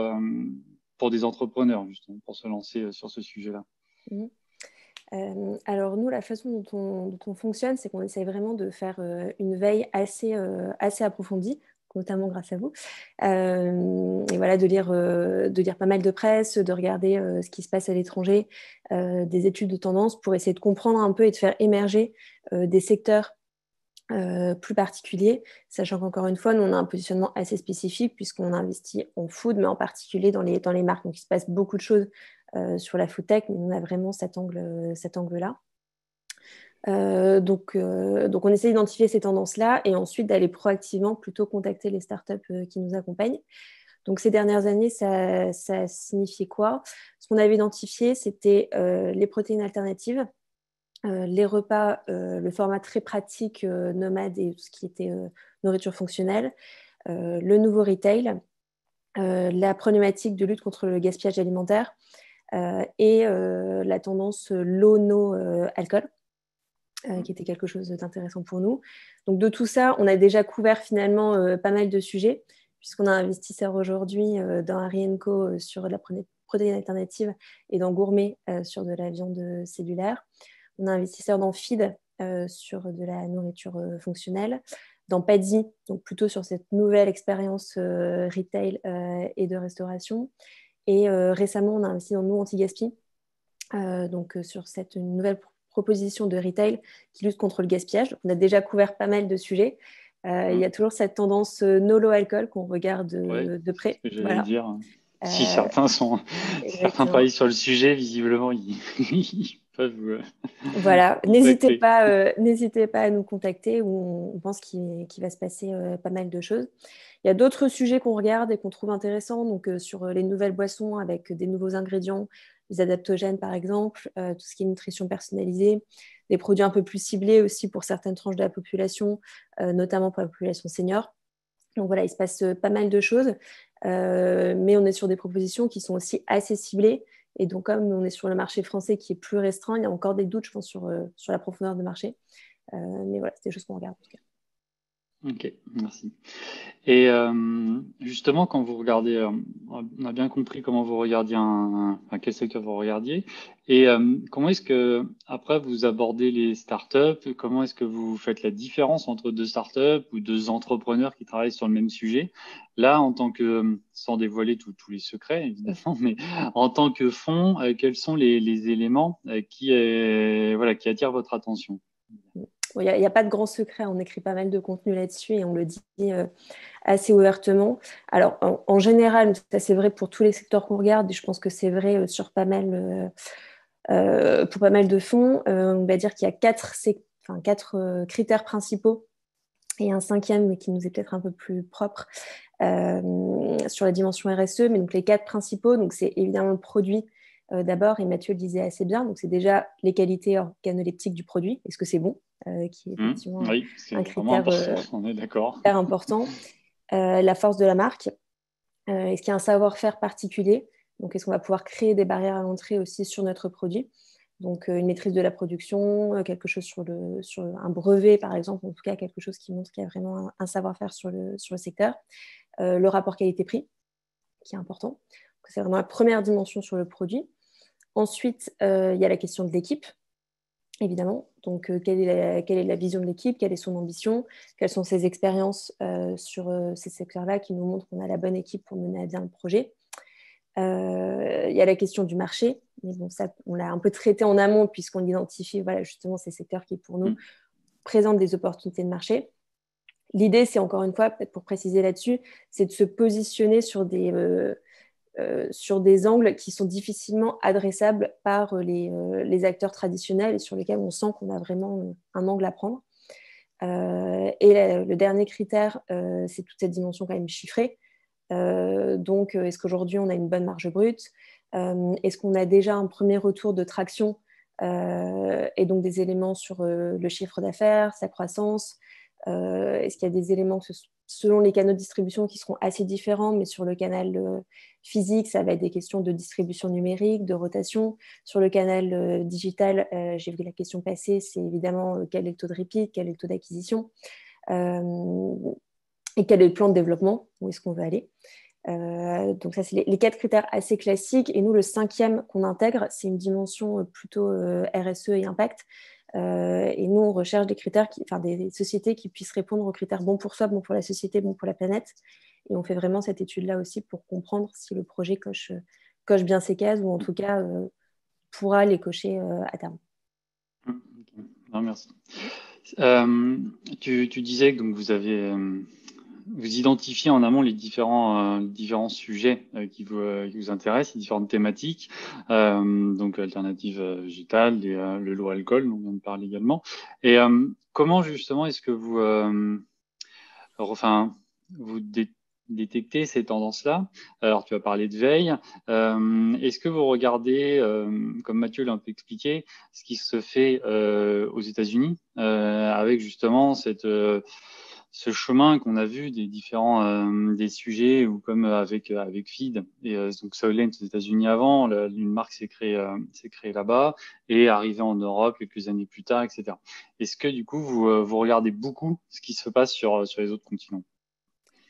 pour des entrepreneurs, justement, pour se lancer sur ce sujet-là. Mmh. Euh, alors nous, la façon dont on, fonctionne, c'est qu'on essaye vraiment de faire euh, une veille assez, euh, assez approfondie notamment grâce à vous, et voilà de lire, de lire pas mal de presse, de regarder ce qui se passe à l'étranger, des études de tendance pour essayer de comprendre un peu et de faire émerger des secteurs plus particuliers, sachant qu'encore une fois, nous, on a un positionnement assez spécifique puisqu'on investit en food, mais en particulier dans les, dans les marques. Donc, il se passe beaucoup de choses euh, sur la food tech, mais on a vraiment cet euh, angle-là. Euh, donc, donc, on essaie d'identifier ces tendances-là et ensuite d'aller proactivement plutôt contacter les startups qui nous accompagnent. Donc, ces dernières années, ça, ça signifiait quoi Ce qu'on avait identifié, c'était les protéines alternatives, les repas, le format très pratique nomade et tout ce qui était nourriture fonctionnelle, le nouveau retail, la problématique de lutte contre le gaspillage alimentaire, euh, et euh, la tendance euh, low-no-alcool. Mm. qui était quelque chose d'intéressant pour nous. Donc de tout ça, on a déjà couvert finalement pas mal de sujets, puisqu'on a un investisseur aujourd'hui dans Arienco sur de la protéine alternative et dans Gourmet sur de la viande cellulaire. On a un investisseur dans Feed sur de la nourriture fonctionnelle, dans Paddy, donc plutôt sur cette nouvelle expérience retail et de restauration. Et euh, récemment, on a investi dans Nous Anti-Gaspi, euh, donc euh, sur cette nouvelle proposition de retail qui lutte contre le gaspillage. On a déjà couvert pas mal de sujets. il y a toujours cette tendance no low alcool qu'on regarde de près. dire. Hein. si certains sont certains travaillent sur le sujet, visiblement ils, Voilà, n'hésitez pas, euh, n'hésitez pas à nous contacter où on pense qu'il va se passer euh, pas mal de choses. Il y a d'autres sujets qu'on regarde et qu'on trouve intéressants, donc euh, sur les nouvelles boissons avec des nouveaux ingrédients, les adaptogènes par exemple, tout ce qui est nutrition personnalisée, des produits un peu plus ciblés aussi pour certaines tranches de la population, notamment pour la population senior. Donc voilà, il se passe pas mal de choses, mais on est sur des propositions qui sont aussi assez ciblées et donc, comme on est sur le marché français qui est plus restreint, il y a encore des doutes, je pense, sur, euh, sur la profondeur de marché. Euh, mais voilà, c'est des choses qu'on regarde en tout cas. Ok, merci. Et euh, justement, quand vous regardez, euh, on a bien compris comment vous regardiez, un, quel secteur vous regardiez, et euh, comment est-ce que après vous abordez les startups, comment est-ce que vous faites la différence entre deux startups ou deux entrepreneurs qui travaillent sur le même sujet Là, en tant que, sans dévoiler tous les secrets évidemment, mais en tant que fond, quels sont les, les éléments qui, voilà, qui attirent votre attention il n'y a, pas de grand secret, on écrit pas mal de contenu là-dessus et on le dit euh, assez ouvertement. Alors, en, général, ça c'est vrai pour tous les secteurs qu'on regarde, et je pense que c'est vrai euh, sur pas mal, euh, pour pas mal de fonds. on va dire qu'il y a quatre, quatre critères principaux et un cinquième, mais qui nous est peut-être un peu plus propre, sur la dimension RSE. Mais donc, les quatre principaux, donc c'est évidemment le produit, euh, d'abord, et Mathieu le disait assez bien, donc c'est déjà les qualités organoleptiques du produit, est-ce que c'est bon, euh, qui est mmh. oui, est un critère important, euh, on est la force de la marque, est-ce qu'il y a un savoir-faire particulier, donc est-ce qu'on va pouvoir créer des barrières à l'entrée aussi sur notre produit, donc une maîtrise de la production, quelque chose sur, le, sur un brevet par exemple, en tout cas quelque chose qui montre qu'il y a vraiment un, savoir-faire sur le, sur le secteur, le rapport qualité-prix qui est important, c'est vraiment la première dimension sur le produit. Ensuite, euh, il y a la question de l'équipe, évidemment. Donc, euh, quelle est, la, vision de l'équipe, quelle est son ambition, quelles sont ses expériences euh, sur ces secteurs-là qui nous montrent qu'on a la bonne équipe pour mener à bien le projet. Il y a la question du marché, mais bon, ça, on l'a un peu traité en amont puisqu'on identifie voilà, justement ces secteurs qui, pour nous, mm. présentent des opportunités de marché. L'idée, c'est encore une fois, peut-être pour préciser là-dessus, c'est de se positionner sur des, euh, sur des angles qui sont difficilement adressables par euh, euh, les, acteurs traditionnels et sur lesquels on sent qu'on a vraiment un angle à prendre. et le dernier critère, c'est toute cette dimension quand même chiffrée. donc, est-ce qu'aujourd'hui on a une bonne marge brute Est-ce qu'on a déjà un premier retour de traction et donc des éléments sur le chiffre d'affaires, sa croissance. Est-ce qu'il y a des éléments que ce selon les canaux de distribution qui seront assez différents, mais sur le canal euh, physique, ça va être des questions de distribution numérique, de rotation. Sur le canal euh, digital, euh, j'ai vu la question passer, c'est évidemment quel est le taux de repeat, quel est le taux d'acquisition et quel est le plan de développement, où est-ce qu'on veut aller. Euh, donc ça, c'est les, quatre critères assez classiques. Et nous, le cinquième qu'on intègre, c'est une dimension euh, plutôt euh, RSE et impact. et nous, on recherche des critères, qui, enfin des, sociétés qui puissent répondre aux critères bon pour soi, bon pour la société, bon pour la planète. Et on fait vraiment cette étude-là aussi pour comprendre si le projet coche, coche bien ses cases ou en tout cas pourra les cocher à terme. Non, merci. Tu, tu, disais que donc, vous avez vous identifiez en amont les différents, euh, différents sujets euh, qui, vous, euh, qui vous intéressent, les différentes thématiques, donc alternatives végétale, le lot alcool, dont on vient de parler également. Et comment justement est-ce que vous, enfin, vous détectez ces tendances-là Alors tu as parlé de veille. est-ce que vous regardez, comme Mathieu l'a un peu expliqué, ce qui se fait aux États-Unis avec justement cette ce chemin qu'on a vu des différents euh, des sujets ou comme avec avec Feed et euh, donc Soylent aux États-Unis avant, une marque s'est créée euh, s'est là-bas et arrivée en Europe quelques années plus tard, etc. Est-ce que du coup vous vous regardez beaucoup ce qui se passe sur sur les autres continents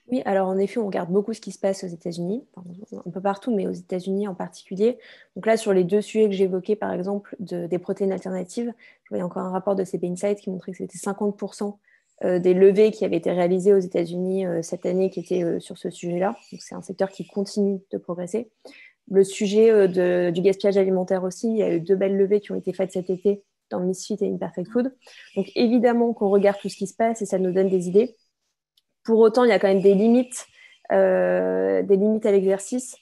Oui, alors en effet, on regarde beaucoup ce qui se passe aux États-Unis, un peu partout, mais aux États-Unis en particulier. Donc là, sur les deux sujets que j'évoquais, par exemple, de, des protéines alternatives, je voyais encore un rapport de CB Insight qui montrait que c'était 50 euh, des levées qui avaient été réalisées aux États-Unis euh, cette année qui étaient euh, sur ce sujet-là. C'est un secteur qui continue de progresser. Le sujet de, du gaspillage alimentaire aussi, il y a eu deux belles levées qui ont été faites cet été dans Misfit et Imperfect Food. Donc évidemment qu'on regarde tout ce qui se passe et ça nous donne des idées. Pour autant, il y a quand même des limites, des limites à l'exercice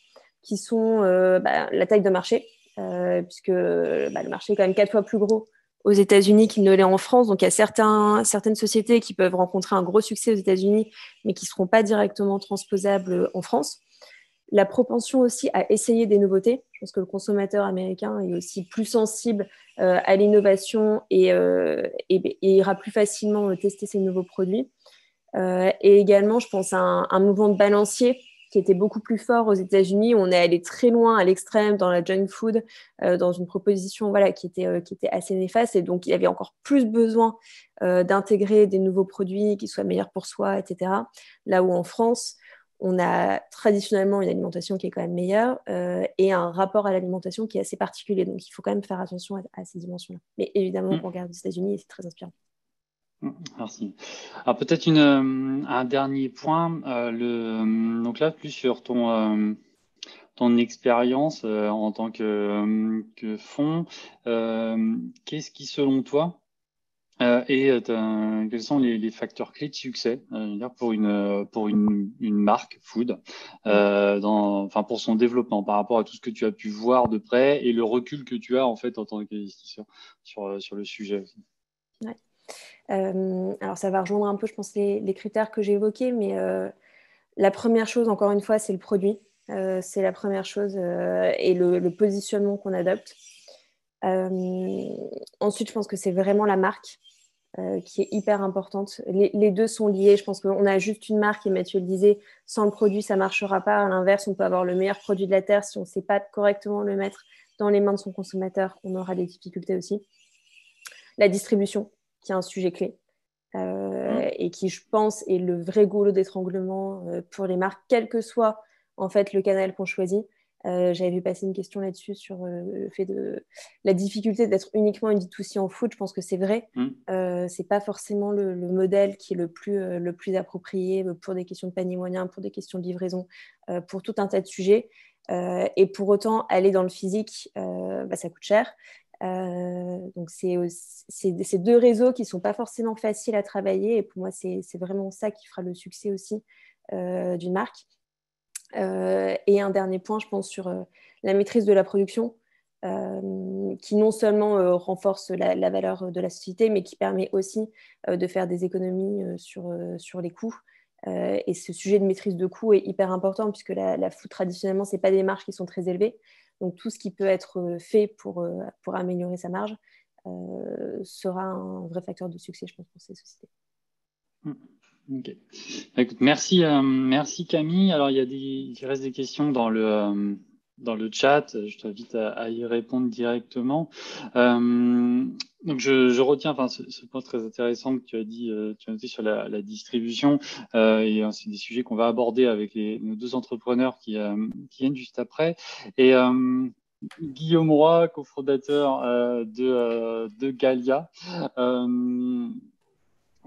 qui sont bah, la taille de marché, puisque bah, le marché est quand même quatre fois plus gros aux États-Unis qu'il ne l'est en France. Donc, il y a certaines sociétés qui peuvent rencontrer un gros succès aux États-Unis, mais qui ne seront pas directement transposables euh, en France. La propension aussi à essayer des nouveautés. parce que le consommateur américain est aussi plus sensible euh, à l'innovation euh, et, ira plus facilement tester ses nouveaux produits. et également, je pense à un mouvement de balancier qui était beaucoup plus fort aux États-Unis. On est allé très loin à l'extrême dans la junk food, euh, dans une proposition voilà, qui, était, euh, qui était assez néfaste. Et donc, il y avait encore plus besoin euh, d'intégrer des nouveaux produits qui soient meilleurs pour soi, etc. Là où en France, on a traditionnellement une alimentation qui est quand même meilleure et un rapport à l'alimentation qui est assez particulier. Donc, il faut quand même faire attention à, ces dimensions-là. Mais évidemment, mm. on regarde aux États-Unis c'est très inspirant. Merci. Alors ah, peut-être une, euh, un dernier point, euh, le, euh, donc là plus sur ton, ton expérience en tant que, que Euh, qu'est-ce qui selon toi et quels sont les, les, facteurs clés de succès pour une pour une, une marque food, dans, enfin pour son développement par rapport à tout ce que tu as pu voir de près et le recul que tu as en fait en tant qu'investisseur sur sur le sujet. Ouais. Euh, alors ça va rejoindre un peu, je pense, les, critères que j'ai évoqués, mais euh, la première chose, encore une fois, c'est le produit. Euh, c'est la première chose et le, positionnement qu'on adopte. ensuite, je pense que c'est vraiment la marque. qui est hyper importante. Les, les, deux sont liés. Je pense qu'on a juste une marque et Mathieu le disait, sans le produit, ça ne marchera pas. À l'inverse, on peut avoir le meilleur produit de la Terre. Si on ne sait pas correctement le mettre dans les mains de son consommateur, on aura des difficultés aussi. La distribution, qui est un sujet clé. Euh, mm. et qui, je pense, est le vrai goulot d'étranglement euh, pour les marques, quel que soit en fait le canal qu'on choisit. Euh, j'avais vu passer une question là-dessus sur le fait de la difficulté d'être uniquement une d 2 en foot. Je pense que c'est vrai. Ce mm. c'est pas forcément le, modèle qui est le plus, approprié pour des questions de panier moyen, pour des questions de livraison, pour tout un tas de sujets. et pour autant, aller dans le physique, bah, ça coûte cher. Euh, donc, c'est ces deux réseaux qui ne sont pas forcément faciles à travailler. Et pour moi, c'est vraiment ça qui fera le succès aussi euh, d'une marque. Euh, et un dernier point, je pense, sur la maîtrise de la production. qui non seulement renforce la, valeur de la société, mais qui permet aussi de faire des économies sur, sur les coûts. et ce sujet de maîtrise de coûts est hyper important puisque la, la food, traditionnellement, ce pas des marges qui sont très élevées. Donc tout ce qui peut être euh, fait pour, euh, pour améliorer sa marge euh, sera un vrai facteur de succès, je pense, pour ces sociétés. Hmm. OK. merci, merci Camille. Alors, il, y a des, il reste des questions dans le, dans le chat. Je t'invite à, y répondre directement. Euh, donc je, retiens enfin, ce, point très intéressant que tu as dit, euh, tu as noté sur la, distribution. Euh, et hein, c'est des sujets qu'on va aborder avec nos deux entrepreneurs qui, viennent juste après. Et Guillaume Roy, cofondateur de, de Galia.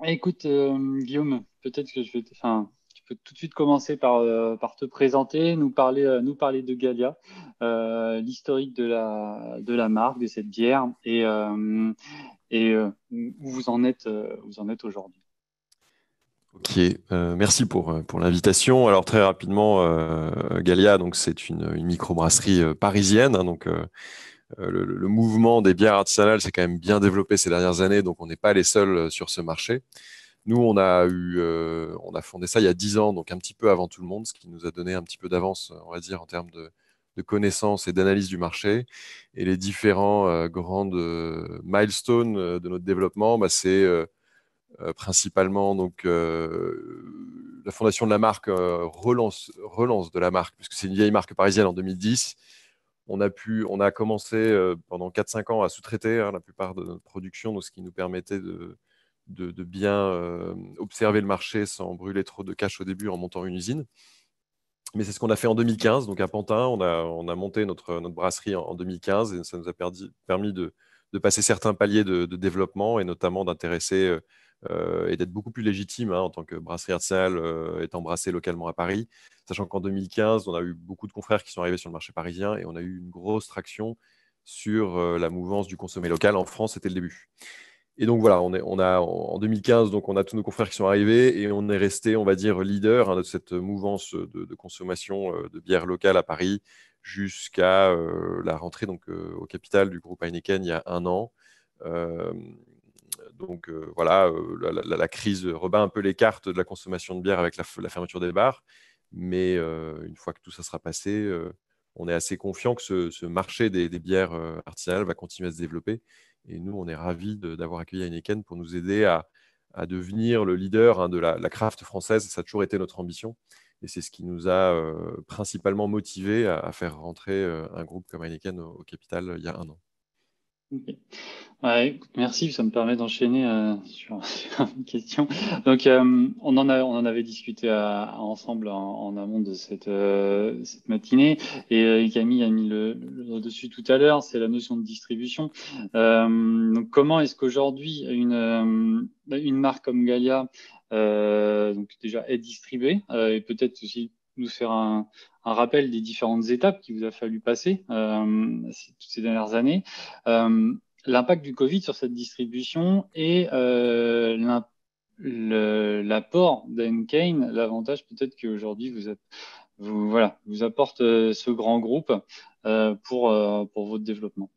écoute, Guillaume, peut-être que je vais... Enfin, je peux tout de suite commencer par, euh, te présenter, nous parler, euh, de Galia, euh, l'historique de la, marque, de cette bière et, où vous en êtes, aujourd'hui. Ok, merci pour, l'invitation. Alors très rapidement, Galia, donc c'est une, microbrasserie parisienne. Hein, donc le, le, mouvement des bières artisanales s'est quand même bien développé ces dernières années, donc on n'est pas les seuls sur ce marché. Nous, on a, eu, euh, on a fondé ça il y a 10 ans, donc un petit peu avant tout le monde, ce qui nous a donné un petit peu d'avance, on va dire, en termes de, connaissances et d'analyse du marché. Et les différents euh, grandes euh, milestones de notre développement, bah, c'est principalement donc, la fondation de la marque, relance, de la marque, puisque c'est une vieille marque parisienne en 2010. On a, pu, on a commencé pendant 4-5 ans à sous-traiter hein, la plupart de notre production, donc ce qui nous permettait de de, bien euh, observer le marché sans brûler trop de cash au début en montant une usine. Mais c'est ce qu'on a fait en 2015. Donc à Pantin, on a, monté notre, brasserie en, 2015 et ça nous a permis de, passer certains paliers de, développement et notamment d'intéresser euh, euh, et d'être beaucoup plus légitime hein, en tant que brasserie artisanale étant brassée localement à Paris. Sachant qu'en 2015, on a eu beaucoup de confrères qui sont arrivés sur le marché parisien et on a eu une grosse traction sur la mouvance du consommé local. En France, c'était le début. Et donc voilà, on, a en 2015, donc on a tous nos confrères qui sont arrivés et on est resté, on va dire, leader hein, de cette mouvance euh, de, consommation euh, de bière locale à Paris jusqu'à euh, la rentrée donc au capital du groupe Heineken il y a un an. donc voilà, la, crise rebat un peu les cartes de la consommation de bière avec la, fermeture des bars, mais une fois que tout ça sera passé, on est assez confiant que ce, marché des, des bières artisanales va continuer à se développer et nous, on est ravis d'avoir accueilli Heineken pour nous aider à, devenir le leader hein, de la, craft française. Ça a toujours été notre ambition. Et c'est ce qui nous a euh, principalement motivés à, faire rentrer euh, un groupe comme Heineken au capital euh, il y a un an merci, ça me permet d'enchaîner euh, sur, une question. Donc, euh, on, en on en avait discuté ensemble en, amont de cette, euh, cette matinée, et Camille a mis le, dessus tout à l'heure, c'est la notion de distribution. donc, comment est-ce qu'aujourd'hui une, une marque comme Galia, donc déjà est distribuée, et peut-être aussi nous faire un, un rappel des différentes étapes qu'il vous a fallu passer euh, toutes ces dernières années, euh, l'impact du Covid sur cette distribution et euh, l'apport d'Enkane, l'avantage peut-être qu'aujourd'hui vous vous voilà vous apporte ce grand groupe pour pour votre développement.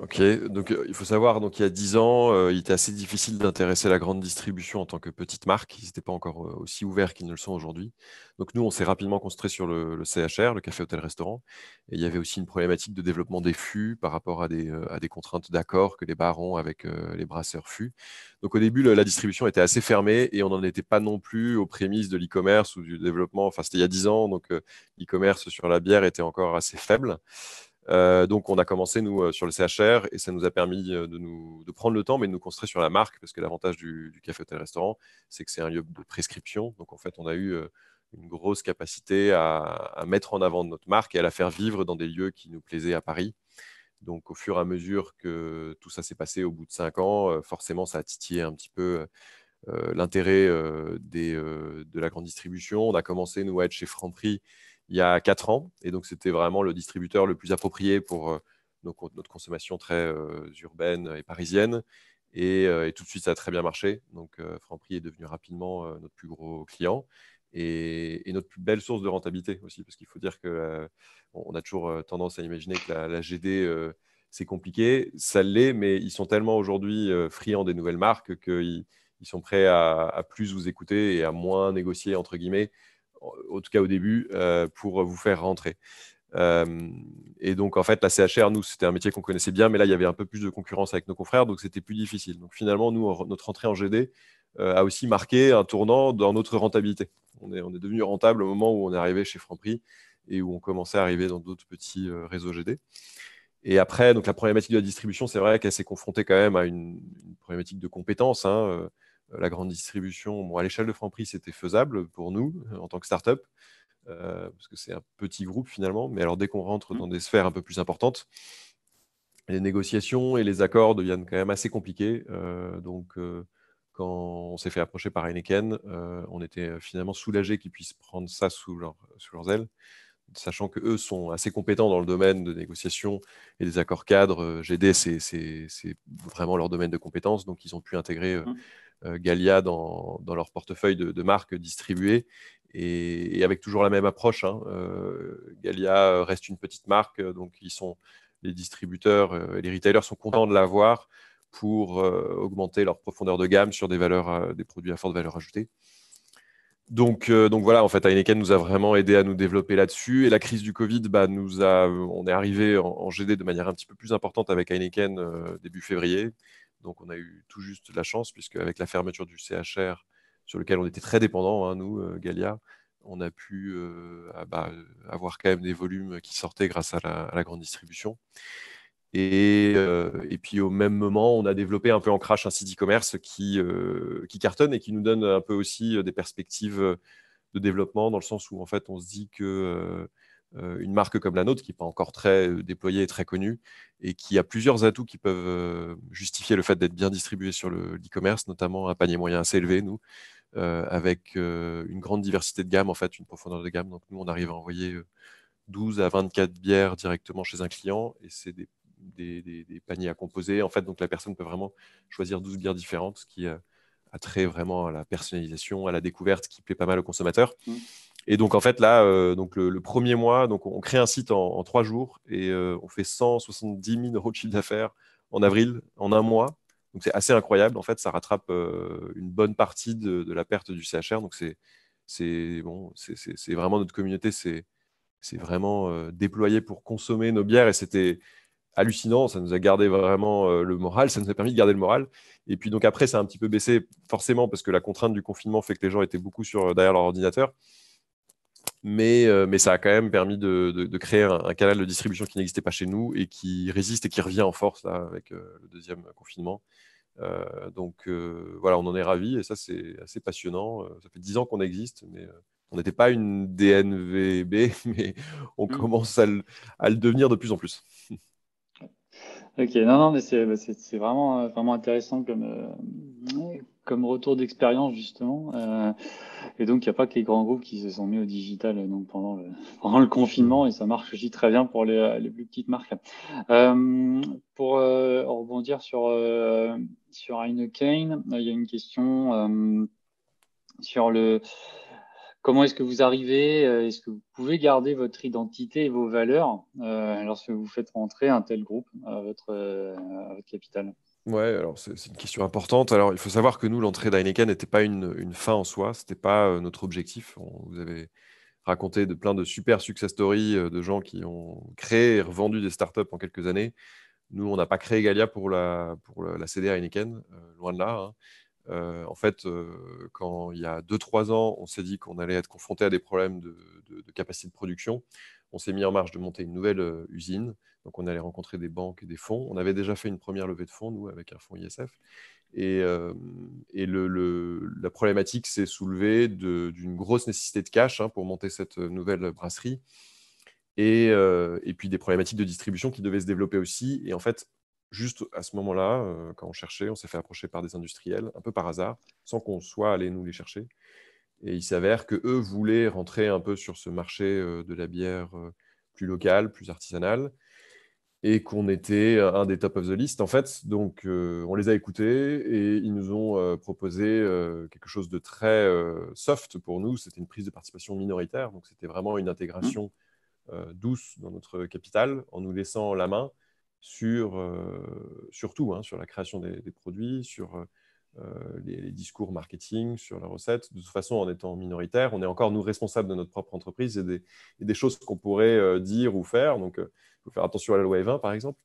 Ok, donc euh, il faut savoir, donc il y a dix ans, euh, il était assez difficile d'intéresser la grande distribution en tant que petite marque. Ils n'étaient pas encore euh, aussi ouverts qu'ils ne le sont aujourd'hui. Donc nous, on s'est rapidement concentré sur le, CHR, le café hôtel restaurant. Et il y avait aussi une problématique de développement des fûts par rapport à des, contraintes d'accord que les barons avec les brasseurs fûts. Donc au début, la distribution était assez fermée et on n'en était pas non plus aux prémices de l'e-commerce ou du développement. Enfin, c'était il y a dix ans, donc l'e-commerce sur la bière était encore assez faible. Euh, donc, on a commencé, nous, euh, sur le CHR, et ça nous a permis euh, de, prendre le temps, mais de nous concentrer sur la marque, parce que l'avantage du, Café Hôtel Restaurant, c'est que c'est un lieu de prescription. Donc, en fait, on a eu une grosse capacité à, mettre en avant notre marque et à la faire vivre dans des lieux qui nous plaisaient à Paris. Donc, au fur et à mesure que tout ça s'est passé au bout de cinq ans, forcément, ça a titillé un petit peu l'intérêt de la grande distribution. On a commencé, nous, à être chez Franprix il y a quatre ans. Et donc, c'était vraiment le distributeur le plus approprié pour euh, notre consommation très euh, urbaine et parisienne. Euh, et, tout de suite, ça a très bien marché. Donc, Franprix est devenu rapidement notre plus gros client. Et, notre plus belle source de rentabilité aussi, parce qu'il faut dire que on a toujours tendance à imaginer que la, GD c'est compliqué, ça l'est, mais ils sont tellement aujourd'hui friands des nouvelles marques qu'ils sont prêts à, plus vous écouter et à moins négocier entre guillemets en tout cas au début, euh, pour vous faire rentrer. Euh, et donc, en fait, la CHR, nous, c'était un métier qu'on connaissait bien, mais là, il y avait un peu plus de concurrence avec nos confrères, donc c'était plus difficile. Donc, finalement, nous, notre entrée en GD euh, a aussi marqué un tournant dans notre rentabilité. On est, devenu rentable au moment où on est arrivé chez Franprix et où on commençait à arriver dans d'autres petits réseaux GD. Et après, donc la problématique de la distribution, c'est vrai qu'elle s'est confrontée quand même à une, problématique de compétences. Hein, la grande distribution. Bon, à l'échelle de Franprix, c'était faisable pour nous euh, en tant que start-up, euh, parce que c'est un petit groupe finalement. Mais alors, dès qu'on rentre mmh. dans des sphères un peu plus importantes, les négociations et les accords deviennent quand même assez compliqués. Euh, donc, quand on s'est fait approcher par Heineken, on était finalement soulagé qu'ils puissent prendre ça sous, leurs ailes sachant qu'eux sont assez compétents dans le domaine de négociation et des accords cadres. GD, c'est vraiment leur domaine de compétence, donc ils ont pu intégrer mmh. Euh, Galia dans, dans, leur portefeuille de, marques distribuées et, avec toujours la même approche. Hein. Euh, Galia reste une petite marque, euh, donc ils sont, les distributeurs et les retailers sont contents de l'avoir pour augmenter leur profondeur de gamme sur des, valeurs, des produits à forte valeur ajoutée. Donc, voilà, en fait, Heineken nous a vraiment aidé à nous développer là-dessus. Et la crise du Covid, bah, nous a, on est arrivé en, GD de manière un petit peu plus importante avec Heineken début février. Donc on a eu tout juste la chance, puisque avec la fermeture du CHR, sur lequel on était très dépendant, hein, nous, euh, Galia, on a pu euh, ah, bah, euh, avoir quand même des volumes qui sortaient grâce à la, grande distribution. Et, puis au même moment, on a développé un peu en crash un site e-commerce qui, qui, cartonne et qui nous donne un peu aussi des perspectives de développement, dans le sens où en fait on se dit que euh, une marque comme la nôtre, qui n'est pas encore très euh, déployée et très connue, et qui a plusieurs atouts qui peuvent euh, justifier le fait d'être bien distribuée sur l'e-commerce, notamment un panier moyen assez élevé, nous, avec une grande diversité de gamme, en fait, une profondeur de gamme. Donc, nous, on arrive à envoyer 12 à 24 bières directement chez un client, et c'est des, paniers à composer. En fait, donc, la personne peut vraiment choisir 12 bières différentes, ce qui a trait vraiment à la personnalisation, à la découverte, qui plaît pas mal au consommateur. Mmh. Et donc, en fait, là, euh, donc le, premier mois, donc on crée un site en, trois jours et euh, on fait 170 000 euros de chiffre d'affaires en avril, en un mois. Donc, c'est assez incroyable. En fait, ça rattrape euh, une bonne partie de, la perte du CHR. Donc, c'est, bon, vraiment notre communauté, c'est, vraiment déployé pour consommer nos bières et c'était hallucinant. Ça nous a gardé vraiment le moral, ça nous a permis de garder le moral. Et puis, donc après, ça a un petit peu baissé forcément parce que la contrainte du confinement fait que les gens étaient beaucoup sur, derrière leur ordinateur. Euh, mais, ça a quand même permis de, créer un, canal de distribution qui n'existait pas chez nous et qui résiste et qui revient en force là, avec euh, le deuxième euh, confinement. donc voilà, on en est ravi et ça c'est assez passionnant. ça fait dix ans qu'on existe, mais on n'était pas une DNVB, mais on mm. commence à le, à le, devenir de plus en plus. ok, non, non, mais c'est bah, vraiment, vraiment intéressant comme, comme retour d'expérience justement. Euh, et donc, il n'y a pas que les grands groupes qui se sont mis au digital pendant le, confinement et ça marche aussi très bien pour les, plus petites marques. Euh, pour euh, rebondir sur sur Heineken, il y a une question sur le comment est-ce que vous arrivez Est-ce que vous pouvez garder votre identité et vos valeurs lorsque vous faites rentrer un tel groupe à votre, à votre capital Ouais, alors c'est une question importante. Alors il faut savoir que nous, l'entrée d'Heineken n'était pas une, fin en soi, ce n'était pas euh, notre objectif. vous avez raconté de plein de super success stories euh, de gens qui ont créé et revendu des startups en quelques années. Nous, on n'a pas créé Galia pour la, pour la, CD Heineken, euh, loin de là. Hein. en fait, quand il y a 2-3 ans, on s'est dit qu'on allait être confronté à des problèmes de capacité de production, on s'est mis en marche de monter une nouvelle euh, usine. Donc, on allait rencontrer des banques et des fonds. On avait déjà fait une première levée de fonds, nous, avec un fonds ISF. Et, euh, la problématique s'est soulevée d'une grosse nécessité de cash hein, pour monter cette euh, nouvelle brasserie. Et, puis des problématiques de distribution qui devaient se développer aussi. Et en fait, juste à ce moment-là, quand on cherchait, on s'est fait approcher par des industriels, un peu par hasard, sans qu'on soit allé nous les chercher. Et il s'avère que eux voulaient rentrer un peu sur ce marché euh, de la bière euh, plus locale, plus artisanale, et qu'on était euh, un des top of the list en fait. Donc on les a écoutés et ils nous ont proposé quelque chose de très soft pour nous. C'était une prise de participation minoritaire, donc c'était vraiment une intégration douce dans notre capital en nous laissant la main sur, tout, hein, sur la création des, des produits, sur euh, les, discours marketing sur la recette. De toute façon, en étant minoritaire, on est encore nous responsables de notre propre entreprise et des, choses qu'on pourrait euh, dire ou faire. Donc, euh, il faut faire attention à la loi E20, par exemple.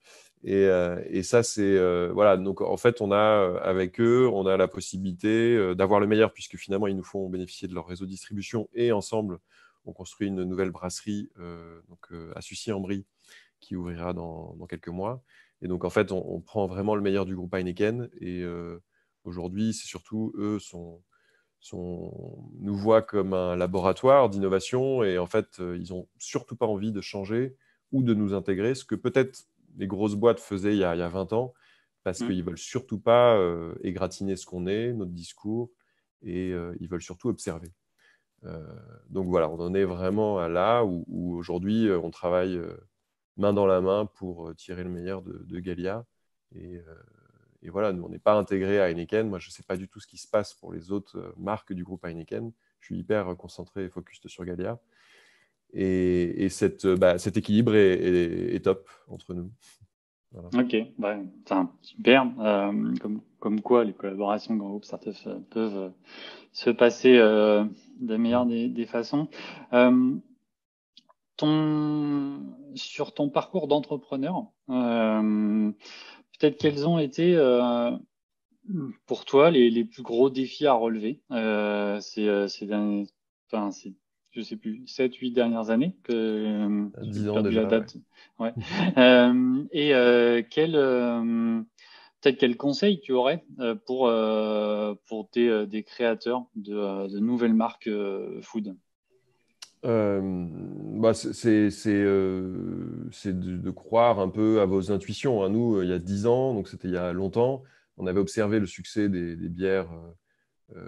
Et, ça, c'est voilà. Donc, en fait, on a avec eux, on a la possibilité d'avoir le meilleur puisque finalement, ils nous font bénéficier de leur réseau de distribution et ensemble, on construit une nouvelle brasserie donc, à Sucy-en-Brie qui ouvrira dans, quelques mois. Et donc, en fait, on, prend vraiment le meilleur du groupe Heineken et, euh, Aujourd'hui, c'est surtout eux sont, sont, nous voient comme un laboratoire d'innovation et en fait, euh, ils n'ont surtout pas envie de changer ou de nous intégrer, ce que peut-être les grosses boîtes faisaient il y a, 20 ans, parce mmh. qu'ils ne veulent surtout pas euh, égratigner égratiner ce qu'on est, notre discours, et euh, ils veulent surtout observer. donc voilà, on en est vraiment à là où, aujourd'hui on travaille main dans la main pour tirer le meilleur de, Galia. Et, et voilà, nous, on n'est pas intégré à Heineken. Moi, je ne sais pas du tout ce qui se passe pour les autres euh, marques du groupe Heineken. Je suis hyper euh, concentré et focus sur Galia. Et, euh, bah, cet équilibre est, top entre nous. Ok, bah, super. comme, quoi, les collaborations grand groupe startup peuvent se passer de la meilleure des, façons. ton, sur ton parcours d'entrepreneur, quels ont été euh, pour toi les, plus gros défis à relever euh, ces, euh, ces enfin, je sais plus, 7, 8 dernières années que et quel peut-être quel conseil tu aurais pour pour des, créateurs de nouvelles marques food bah, c'est de, croire un peu à vos intuitions. Hein. Nous, il y a 10 ans, donc c'était il y a longtemps, on avait observé le succès des, bières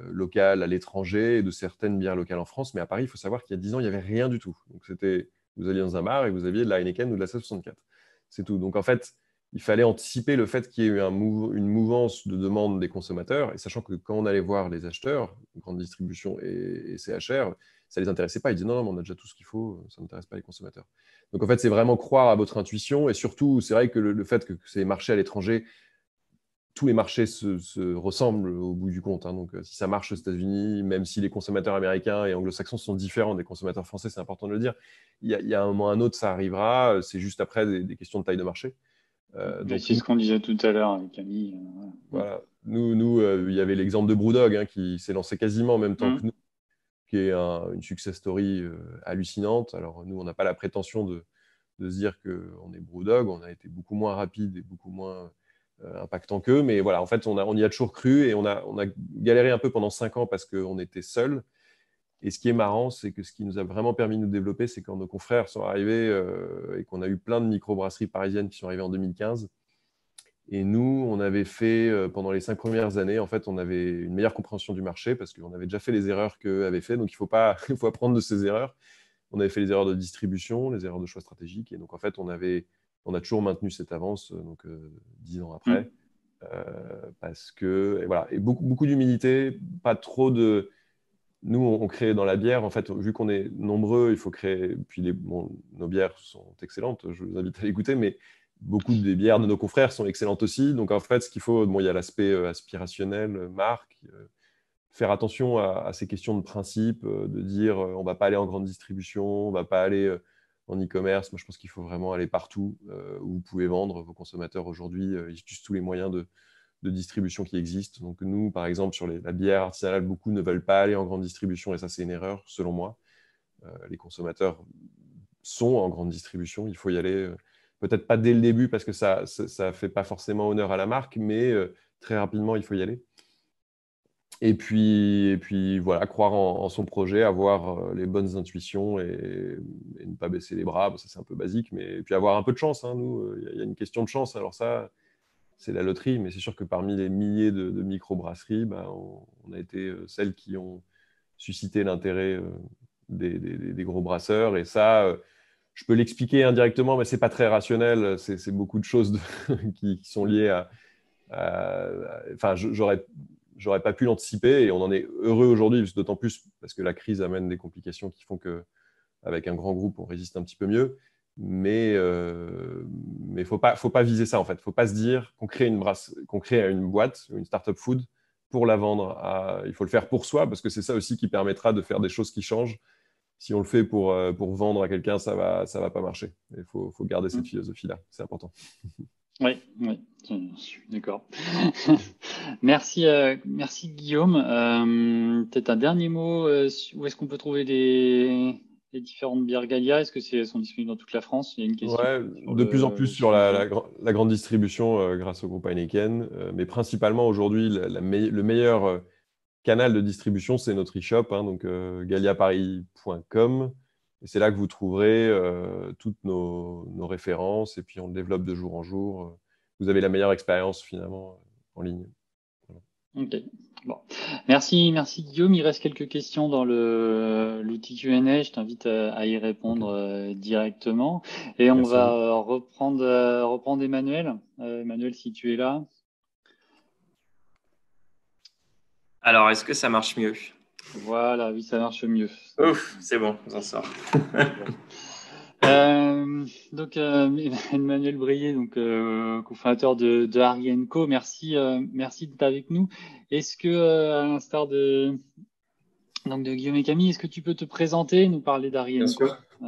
locales à l'étranger et de certaines bières locales en France. Mais à Paris, il faut savoir qu'il y a 10 ans, il n'y avait rien du tout. Donc c'était, vous alliez dans un bar et vous aviez de la Heineken ou de la 64 C'est tout. Donc en fait, il fallait anticiper le fait qu'il y ait eu une mouvance de demande des consommateurs. Et sachant que quand on allait voir les acheteurs, grande distribution et, et CHR, ça les intéressait pas. Ils disaient non, non, on a déjà tout ce qu'il faut, ça n'intéresse pas les consommateurs. Donc en fait, c'est vraiment croire à votre intuition et surtout, c'est vrai que le, fait que, ces marchés à l'étranger, tous les marchés se, ressemblent au bout du compte. Hein. Donc euh, si ça marche aux États-Unis, même si les consommateurs américains et anglo-saxons sont différents des consommateurs français, c'est important de le dire, il y, a un moment un autre, ça arrivera. Euh, c'est juste après des, questions de taille de marché. Euh, c'est ce qu'on disait tout à l'heure avec Camille. voilà. Nous, il y avait l'exemple de Brewdog hein, qui s'est lancé quasiment en même temps mmh. que nous qui est une success story euh, hallucinante. Alors nous, on n'a pas la prétention de, se dire qu'on est dog. on a été beaucoup moins rapide et beaucoup moins euh, impactant qu'eux, mais voilà, en fait, on, y a toujours cru et on a, galéré un peu pendant cinq ans parce qu'on était seul. Et ce qui est marrant, c'est que ce qui nous a vraiment permis de nous développer, c'est quand nos confrères sont arrivés euh, et qu'on a eu plein de microbrasseries parisiennes qui sont arrivées en 2015 et nous, on avait fait, euh, pendant les cinq premières années, en fait, on avait une meilleure compréhension du marché parce qu'on avait déjà fait les erreurs qu'eux avait fait. Donc, il faut, pas, il faut apprendre de ces erreurs. On avait fait les erreurs de distribution, les erreurs de choix stratégiques. Et donc, en fait, on, avait, on a toujours maintenu cette avance, euh, donc euh, dix ans après. Mm. parce que, voilà, et beaucoup, beaucoup d'humilité, pas trop de. Nous, on, crée dans la bière, en fait, vu qu'on est nombreux, il faut créer. Puis, les, nos bières sont excellentes, je vous invite à les goûter, mais beaucoup des bières de nos confrères sont excellentes aussi. Donc en fait, ce qu'il faut, bon, il y a l'aspect euh, aspirationnel, euh, marque, euh, faire attention à, ces questions de principe, de dire on va pas aller en grande distribution, on va pas aller en e-commerce. Moi, je pense qu'il faut vraiment aller partout où vous pouvez vendre. Vos consommateurs aujourd'hui, ils utilisent tous les moyens de, distribution qui existent. Donc nous, par exemple, sur la bière artisanale, beaucoup ne veulent pas aller en grande distribution et ça, c'est une erreur, selon moi. les consommateurs sont en grande distribution, il faut y aller peut-être pas dès le début parce que ça ne fait pas forcément honneur à la marque, mais euh, très rapidement, il faut y aller. Et puis, et puis voilà, croire en, son projet, avoir euh, les bonnes intuitions et, ne pas baisser les bras, ça c'est un peu basique, mais et puis avoir un peu de chance. Hein, nous, euh, il y a une question de chance. Alors ça, c'est la loterie, mais c'est sûr que parmi les milliers de, micro brasseries, bah, on, a été celles qui ont suscité l'intérêt des, des, gros brasseurs. Et ça, je peux l'expliquer indirectement, mais c'est pas très rationnel. C'est beaucoup de choses qui, sont liées à. enfin, j'aurais j'aurais pas pu l'anticiper et on en est heureux aujourd'hui, d'autant plus parce que la crise amène des complications qui font que avec un grand groupe, on résiste un petit peu mieux. Mais il euh, mais faut pas faut pas viser ça en fait. Faut pas se dire qu'on crée une brasse, qu'on crée une boîte, une startup food pour la vendre. il faut le faire pour soi parce que c'est ça aussi qui permettra de faire des choses qui changent si on le fait pour, euh, pour vendre à quelqu'un, ça ne va, ça va pas marcher. Il faut, faut, garder cette mm. philosophie-là, c'est important. Oui, oui, d'accord. merci, euh, merci Guillaume. Euh, peut-être un dernier mot, où est-ce qu'on peut trouver les, les différentes bières Gallia Est-ce que c'est sont disponibles dans toute la France Il une question. Ouais, de plus en plus sur la, la, la grande distribution grâce au groupe Heineken, mais principalement aujourd'hui, le meilleur canal de distribution, c'est notre e-shop, hein, donc euh, galiaparis.com. c'est là que vous trouverez euh, toutes nos, références et puis on le développe de jour en jour. Vous avez la meilleure expérience finalement en ligne. Ok. Bon. Merci, merci Guillaume. Il reste quelques questions dans l'outil Q&A. Je t'invite à, y répondre euh, directement. Et on va reprendre, reprendre Emmanuel. Emmanuel, si tu es là. Alors, est-ce que ça marche mieux Voilà, oui, ça marche mieux. Ouf, c'est bon, on s'en sort. Euh, donc, euh, Emmanuel Brier, donc, euh, cofondateur de, Arienco, merci, merci d'être avec nous. Est-ce que, à l'instar de, de Guillaume et Camille, est-ce que tu peux te présenter, et nous parler d'Arienco Co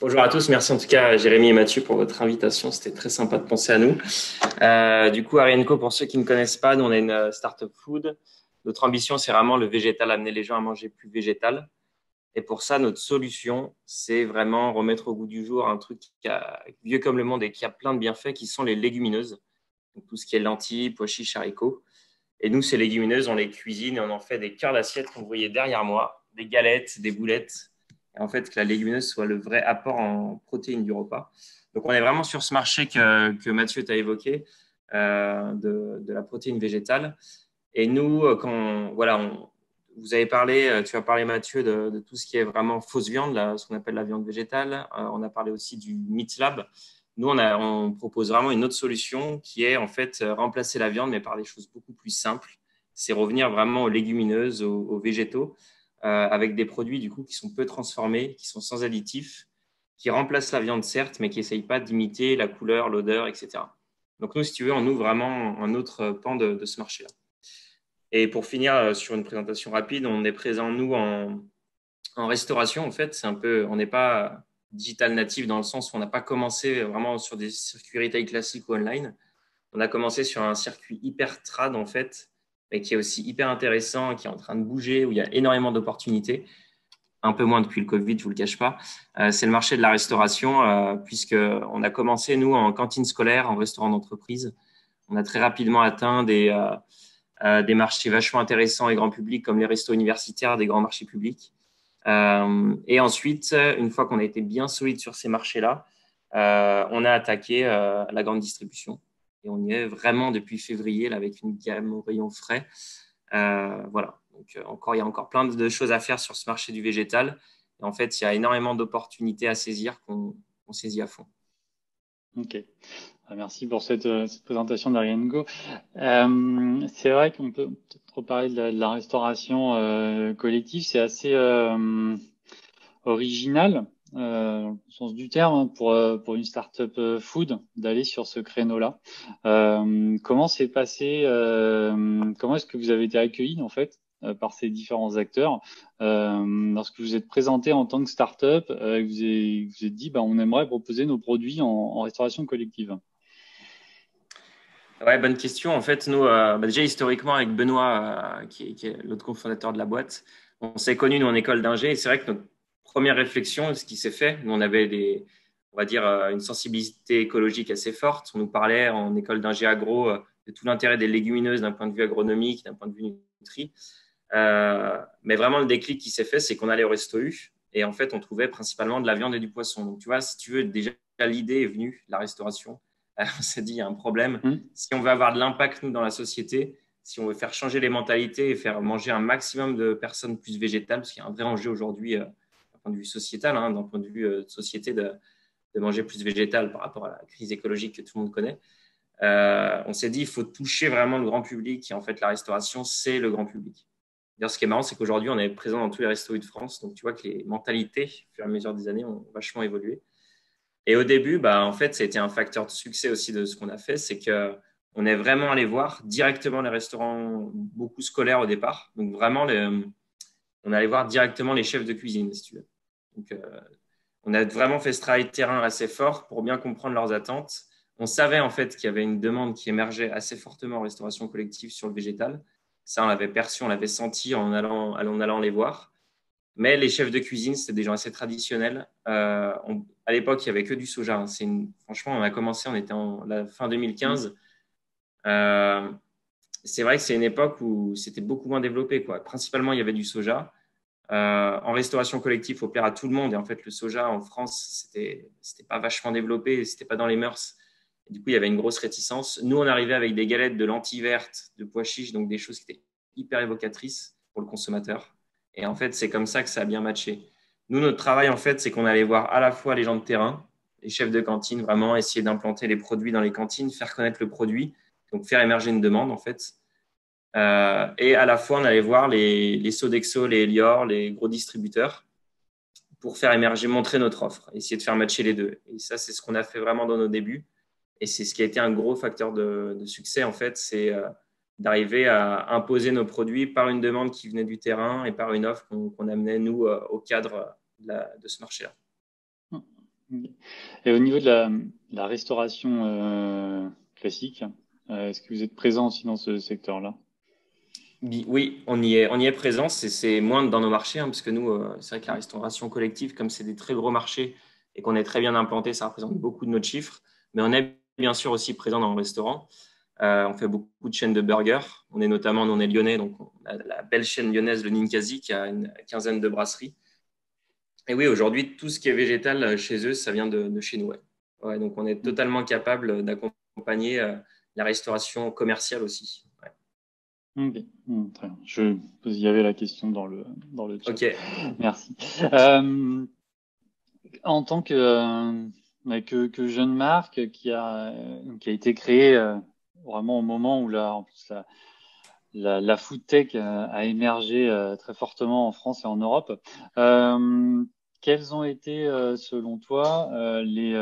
Bonjour à tous, merci en tout cas Jérémy et Mathieu pour votre invitation, c'était très sympa de penser à nous. du coup, Arienco, pour ceux qui ne connaissent pas, nous, on est une startup food notre ambition, c'est vraiment le végétal, amener les gens à manger plus végétal. Et pour ça, notre solution, c'est vraiment remettre au goût du jour un truc vieux comme le monde et qui a plein de bienfaits, qui sont les légumineuses. tout ce qui est lentilles, pois chiches, haricots. Et nous, ces légumineuses, on les cuisine et on en fait des cœurs d'assiette qu'on voyait derrière moi, des galettes, des boulettes. Et en fait, que la légumineuse soit le vrai apport en protéines du repas. Donc, on est vraiment sur ce marché que, que Mathieu t'a évoqué euh, de, la protéine végétale. Et nous, euh, quand voilà, vous avez parlé, euh, tu as parlé Mathieu de, tout ce qui est vraiment fausse viande, là, ce qu'on appelle la viande végétale. Euh, on a parlé aussi du Meat Lab. Nous, on, on, propose vraiment une autre solution qui est en fait remplacer la viande, mais par des choses beaucoup plus simples. C'est revenir vraiment aux légumineuses, aux, végétaux, avec des produits du coup qui sont peu transformés, qui sont sans additifs, qui remplacent la viande certes, mais qui n'essayent pas d'imiter la couleur, l'odeur, etc. Donc nous, si tu veux, on ouvre vraiment un autre pan de ce marché-là. Et pour finir euh, sur une présentation rapide, on est présent, nous, en, restauration, en fait. C'est un peu, on n'est pas digital natif dans le sens où on n'a pas commencé vraiment sur des circuits retail classiques ou online. On a commencé sur un circuit hyper trad, en fait, mais qui est aussi hyper intéressant, qui est en train de bouger, où il y a énormément d'opportunités. Un peu moins depuis le Covid, je ne vous le cache pas. Euh, c'est le marché de la restauration, euh, puisque puisqu'on a commencé, nous, en cantine scolaire, en restaurant d'entreprise. On a très rapidement atteint des. Euh, des marchés vachement intéressants et grand public comme les restos universitaires, des grands marchés publics. Euh, et ensuite, une fois qu'on a été bien solide sur ces marchés-là, euh, on a attaqué la grande distribution. Et on y est vraiment depuis février là, avec une gamme au rayon frais. voilà. Donc, encore, il y a encore plein de choses à faire sur ce marché du végétal. Et en fait, il y a énormément d'opportunités à saisir qu'on saisit à fond. Ok. Ah, merci pour cette, euh, cette présentation d'Ariane Go. Euh, c'est vrai qu'on peut peut-être parler de la, restauration euh, collective. C'est assez euh, original, euh, au sens du terme, hein, pour, pour une startup food d'aller sur ce créneau-là. comment s'est passé Comment est-ce que vous avez été accueilli en fait par ces différents acteurs. lorsque vous êtes présenté en tant que startup, euh, vous, avez, vous dit, bah, on aimerait proposer nos produits en restauration collective. Ouais, bonne question. En fait, nous, euh, bah, déjà historiquement, avec Benoît, euh, qui, est l'autre cofondateur de la boîte, on s'est connus, nous, en école d'ingé. Et c'est vrai que notre première réflexion, ce qui s'est fait, nous, on avait des, on va dire, euh, une sensibilité écologique assez forte. On nous parlait en école d'ingé agro de tout l'intérêt des légumineuses d'un point de vue agronomique, d'un point de vue nutri. mais vraiment, le déclic qui s'est fait, c'est qu'on allait au resto U. Et en fait, on trouvait principalement de la viande et du poisson. Donc, tu vois, si tu veux, déjà, l'idée est venue, la restauration on s'est dit, il y a un problème. Hmm. Si on veut avoir de l'impact, nous, dans la société, si on veut faire changer les mentalités et faire manger un maximum de personnes plus végétales, parce qu'il y a un vrai enjeu aujourd'hui euh, d'un point de vue sociétal, hein, d'un point de vue euh, de société, de, manger plus végétal par rapport à la crise écologique que tout le monde connaît. Euh, on s'est dit, il faut toucher vraiment le grand public. Et en fait, la restauration, c'est le grand public. D'ailleurs, ce qui est marrant, c'est qu'aujourd'hui, on est présent dans tous les restaurants de France. Donc, tu vois que les mentalités, au fur et à mesure des années, ont vachement évolué. Et au début, bah, en fait, été un facteur de succès aussi de ce qu'on a fait, c'est que on est vraiment allé voir directement les restaurants, beaucoup scolaires au départ. Donc vraiment, les, on allait voir directement les chefs de cuisine, si Donc, euh, on a vraiment fait ce travail de terrain assez fort pour bien comprendre leurs attentes. On savait en fait qu'il y avait une demande qui émergeait assez fortement en restauration collective sur le végétal. Ça, on l'avait perçu, on l'avait senti en allant, en allant les voir. Mais les chefs de cuisine, c'est des gens assez traditionnels. Euh, on, à l'époque, il n'y avait que du soja. Hein. Franchement, on a commencé, on était en la fin 2015. Euh, c'est vrai que c'est une époque où c'était beaucoup moins développé. Quoi. Principalement, il y avait du soja. Euh, en restauration collective, il faut plaire à tout le monde. Et en fait, le soja en France, n'était pas vachement développé, Ce n'était pas dans les mœurs. Et du coup, il y avait une grosse réticence. Nous, on arrivait avec des galettes de lentilles vertes, de pois chiches, donc des choses qui étaient hyper évocatrices pour le consommateur. Et en fait, c'est comme ça que ça a bien matché. Nous, notre travail, en fait, c'est qu'on allait voir à la fois les gens de terrain, les chefs de cantine, vraiment essayer d'implanter les produits dans les cantines, faire connaître le produit, donc faire émerger une demande, en fait. Euh, et à la fois, on allait voir les, les Sodexo, les Elior, les gros distributeurs pour faire émerger, montrer notre offre, essayer de faire matcher les deux. Et ça, c'est ce qu'on a fait vraiment dans nos débuts. Et c'est ce qui a été un gros facteur de, succès, en fait. C'est euh, d'arriver à imposer nos produits par une demande qui venait du terrain et par une offre qu'on amenait, nous, euh, au cadre de, ce marché-là. Mmh. Et au niveau de la, restauration euh, classique, euh, est-ce que vous êtes présent aussi dans ce secteur-là oui, on y est, on y est présent. C'est moins dans nos marchés, hein, parce que nous, c'est vrai que la restauration collective, comme c'est des très gros marchés et qu'on est très bien implanté, ça représente beaucoup de notre chiffre. Mais on est bien sûr aussi présent dans le restaurant. Euh, on fait beaucoup de chaînes de burgers. On est notamment, on est lyonnais, donc la belle chaîne lyonnaise, le Ninkasi, qui a une quinzaine de brasseries. Et oui, aujourd'hui, tout ce qui est végétal euh, chez eux, ça vient de, chez nous. donc on est totalement capable d'accompagner euh, la restauration commerciale aussi. Ouais. Hmm, très bien. Je, il y avait la question dans le, dans le chat. Ok. Merci. en tant que, jeune marque qui qui a été créée vraiment au moment où la, la, la, food tech euh, a, émergé euh, très fortement en France et en Europe. Euh, quels ont été, selon toi, les,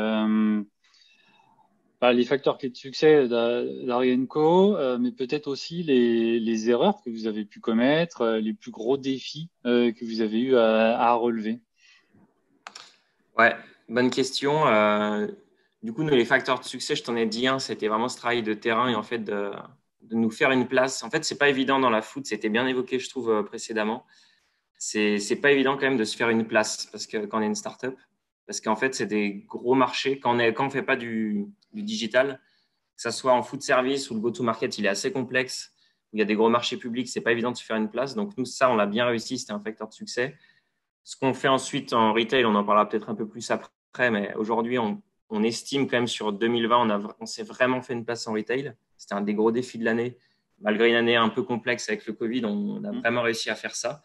bah, les facteurs clés de succès Co, mais peut-être aussi les, les, erreurs que vous avez pu commettre, les plus gros défis que vous avez eu à, à relever Ouais, bonne question. Du coup, les facteurs de succès, je t'en ai dit un, c'était vraiment ce travail de terrain et en fait de, nous faire une place. En fait, c'est pas évident dans la foot, c'était bien évoqué, je trouve, euh, précédemment. C'est pas évident quand même de se faire une place parce que quand on est une start-up, parce qu'en fait, c'est des gros marchés. Quand on ne fait pas du, digital, que ce soit en food service ou le go-to-market, il est assez complexe. il y a des gros marchés publics, c'est pas évident de se faire une place. Donc, nous, ça, on l'a bien réussi, c'était un facteur de succès. Ce qu'on fait ensuite en retail, on en parlera peut-être un peu plus après, mais aujourd'hui, on on estime quand même sur 2020, on, s'est vraiment fait une place en retail. C'était un des gros défis de l'année. Malgré une année un peu complexe avec le Covid, on, a mmh. vraiment réussi à faire ça.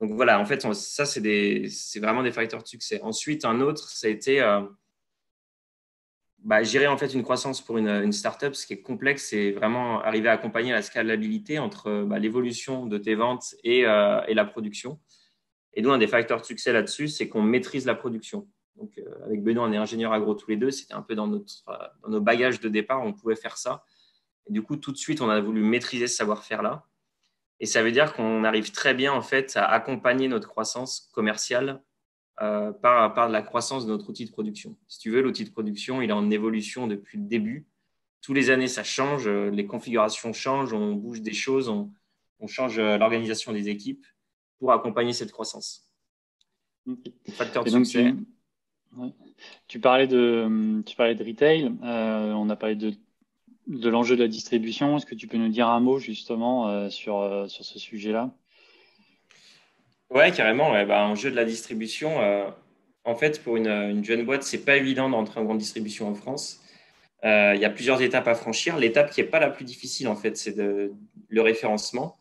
Donc voilà, en fait, ça, c'est, vraiment des facteurs de succès. Ensuite, un autre, ça a été euh, bah, gérer en fait une croissance pour une, startup. Ce qui est complexe, c'est vraiment arriver à accompagner la scalabilité entre bah, l'évolution de tes ventes et, euh, la production. Et donc, un des facteurs de succès là-dessus, c'est qu'on maîtrise la production. Donc, euh, avec Benoît, on est ingénieur agro tous les deux. C'était un peu dans, notre, euh, nos bagages de départ, on pouvait faire ça. Et du coup, tout de suite, on a voulu maîtriser ce savoir-faire-là. Et ça veut dire qu'on arrive très bien, en fait, à accompagner notre croissance commerciale euh, par, la croissance de notre outil de production. Si tu veux, l'outil de production, il est en évolution depuis le début. Tous les années, ça change, les configurations changent, on bouge des choses, on, change l'organisation des équipes pour accompagner cette croissance. Facteur de succès. Tu, parlais de, tu parlais de retail, euh, on a parlé de, de l'enjeu de la distribution. Est-ce que tu peux nous dire un mot justement euh, sur, euh, sur ce sujet-là Ouais, carrément. Ouais, bah, enjeu de la distribution, en fait, pour une, une jeune boîte, c'est pas évident d'entrer en grande distribution en France. Il y a plusieurs étapes à franchir. L'étape qui n'est pas la plus difficile, en fait, c'est le référencement.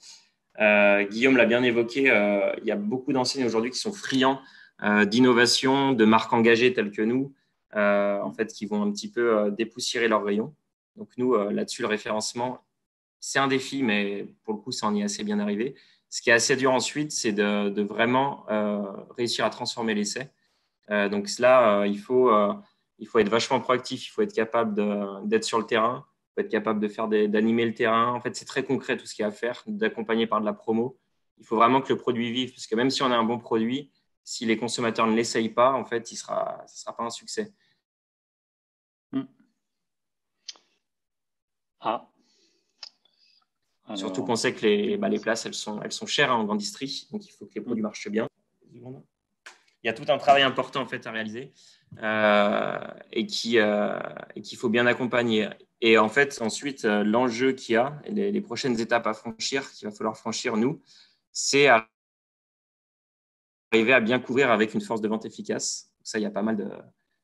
Guillaume l'a bien évoqué, il y a beaucoup d'enseignes aujourd'hui qui sont friands euh, d'innovation, de marques engagées telles que nous, euh, en fait, qui vont un petit peu euh, dépoussiérer leurs rayons. Donc nous, là-dessus, le référencement, c'est un défi, mais pour le coup, ça en est assez bien arrivé. Ce qui est assez dur ensuite, c'est de, vraiment réussir à transformer l'essai. donc cela, il faut il faut être vachement proactif, il faut être capable d'être sur le terrain, il faut être capable de faire d'animer le terrain. En fait, c'est très concret tout ce qu'il y a à faire, d'accompagner par de la promo. Il faut vraiment que le produit vive, parce que même si on a un bon produit, si les consommateurs ne l'essayent pas, en fait, ce ne sera pas un succès. Hmm. Ah. Surtout qu'on sait que les, bah, places, elles sont, chères hein, en grand donc il faut que les produits hmm. marchent bien. Il y a tout un travail important en fait à réaliser euh, et qui euh, qu'il faut bien accompagner. Et en fait, ensuite, euh, l'enjeu qu'il y a, les, les prochaines étapes à franchir, qu'il va falloir franchir nous, c'est à arriver à bien couvrir avec une force de vente efficace. Ça, il y a pas mal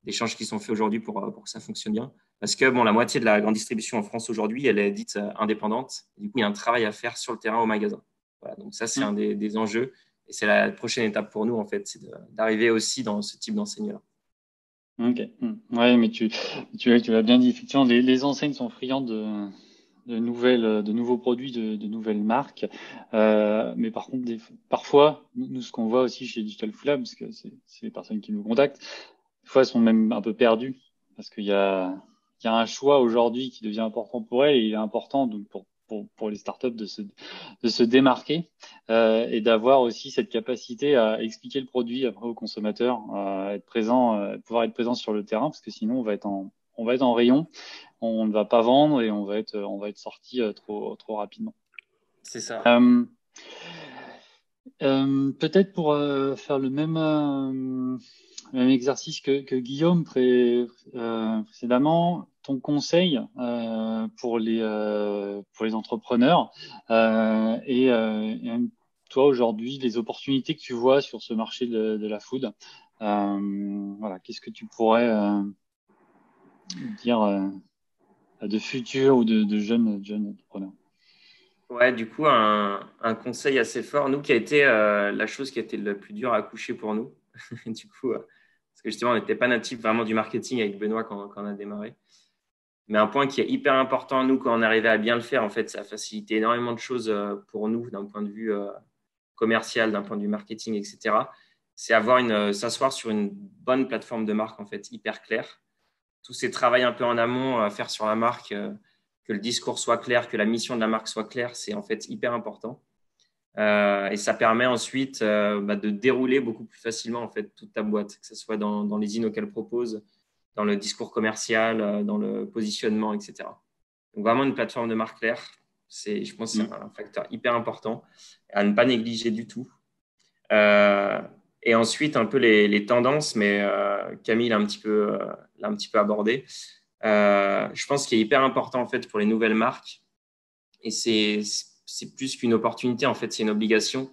d'échanges qui sont faits aujourd'hui euh, pour, que ça fonctionne bien. Parce que bon, la moitié de la grande distribution en France aujourd'hui, elle est dite euh, indépendante. Du coup, il y a un travail à faire sur le terrain au magasin. Voilà, donc ça, c'est mmh. un des, enjeux. Et c'est la prochaine étape pour nous, en fait, c'est d'arriver aussi dans ce type d'enseigne-là. Ok. Mmh. Ouais, mais tu, tu, l'as bien dit. Effectivement, les, les enseignes sont friandes de, de, nouvelles, de nouveaux produits, de, nouvelles marques. Euh, mais par contre, des, parfois, nous, ce qu'on voit aussi chez Digital Full parce que c'est les personnes qui nous contactent, des fois, elles sont même un peu perdues parce qu'il y a, y a un choix aujourd'hui qui devient important pour elles et il est important donc pour pour, pour les startups de se, de se démarquer euh, et d'avoir aussi cette capacité à expliquer le produit après aux consommateurs, à être présent, euh, pouvoir être présent sur le terrain parce que sinon on va être en on va être en rayon on ne va pas vendre et on va être, on va être sorti euh, trop, trop rapidement. C'est ça. Euh, euh, peut-être pour faire le même, exercice que, Guillaume précédemment, ton conseil pour, les, pour les entrepreneurs et, toi aujourd'hui, les opportunités que tu vois sur ce marché de, la food. voilà, Qu'est-ce que tu pourrais dire de futurs ou de, de jeunes, jeunes entrepreneurs Ouais, du coup, un, conseil assez fort, nous, qui a été euh, la chose qui a été la plus dure à coucher pour nous. du coup, euh, parce que justement, on n'était pas natif vraiment du marketing avec Benoît quand, on a démarré. Mais un point qui est hyper important, nous, quand on arrivait à bien le faire, en fait, ça a facilité énormément de choses euh, pour nous d'un point de vue commercial, d'un point de vue marketing, etc. C'est avoir une, s'asseoir sur une bonne plateforme de marque, en fait, hyper claire tous ces travaux un peu en amont à euh, faire sur la marque, euh, que le discours soit clair, que la mission de la marque soit claire, c'est en fait hyper important. Euh, et ça permet ensuite bah, de dérouler beaucoup plus facilement en fait toute ta boîte, que ce soit dans, les inos qu'elle propose, dans le discours commercial, dans le positionnement, etc. Donc vraiment une plateforme de marque claire, c'est, je pense, mm. c'est un facteur hyper important à ne pas négliger du tout. Et ensuite, un peu les, tendances, mais euh, Camille l'a un, petit peu, euh, un petit peu abordé. Euh, je pense qu'il est hyper important en fait pour les nouvelles marques, et c'est plus qu'une opportunité, en fait, c'est une obligation,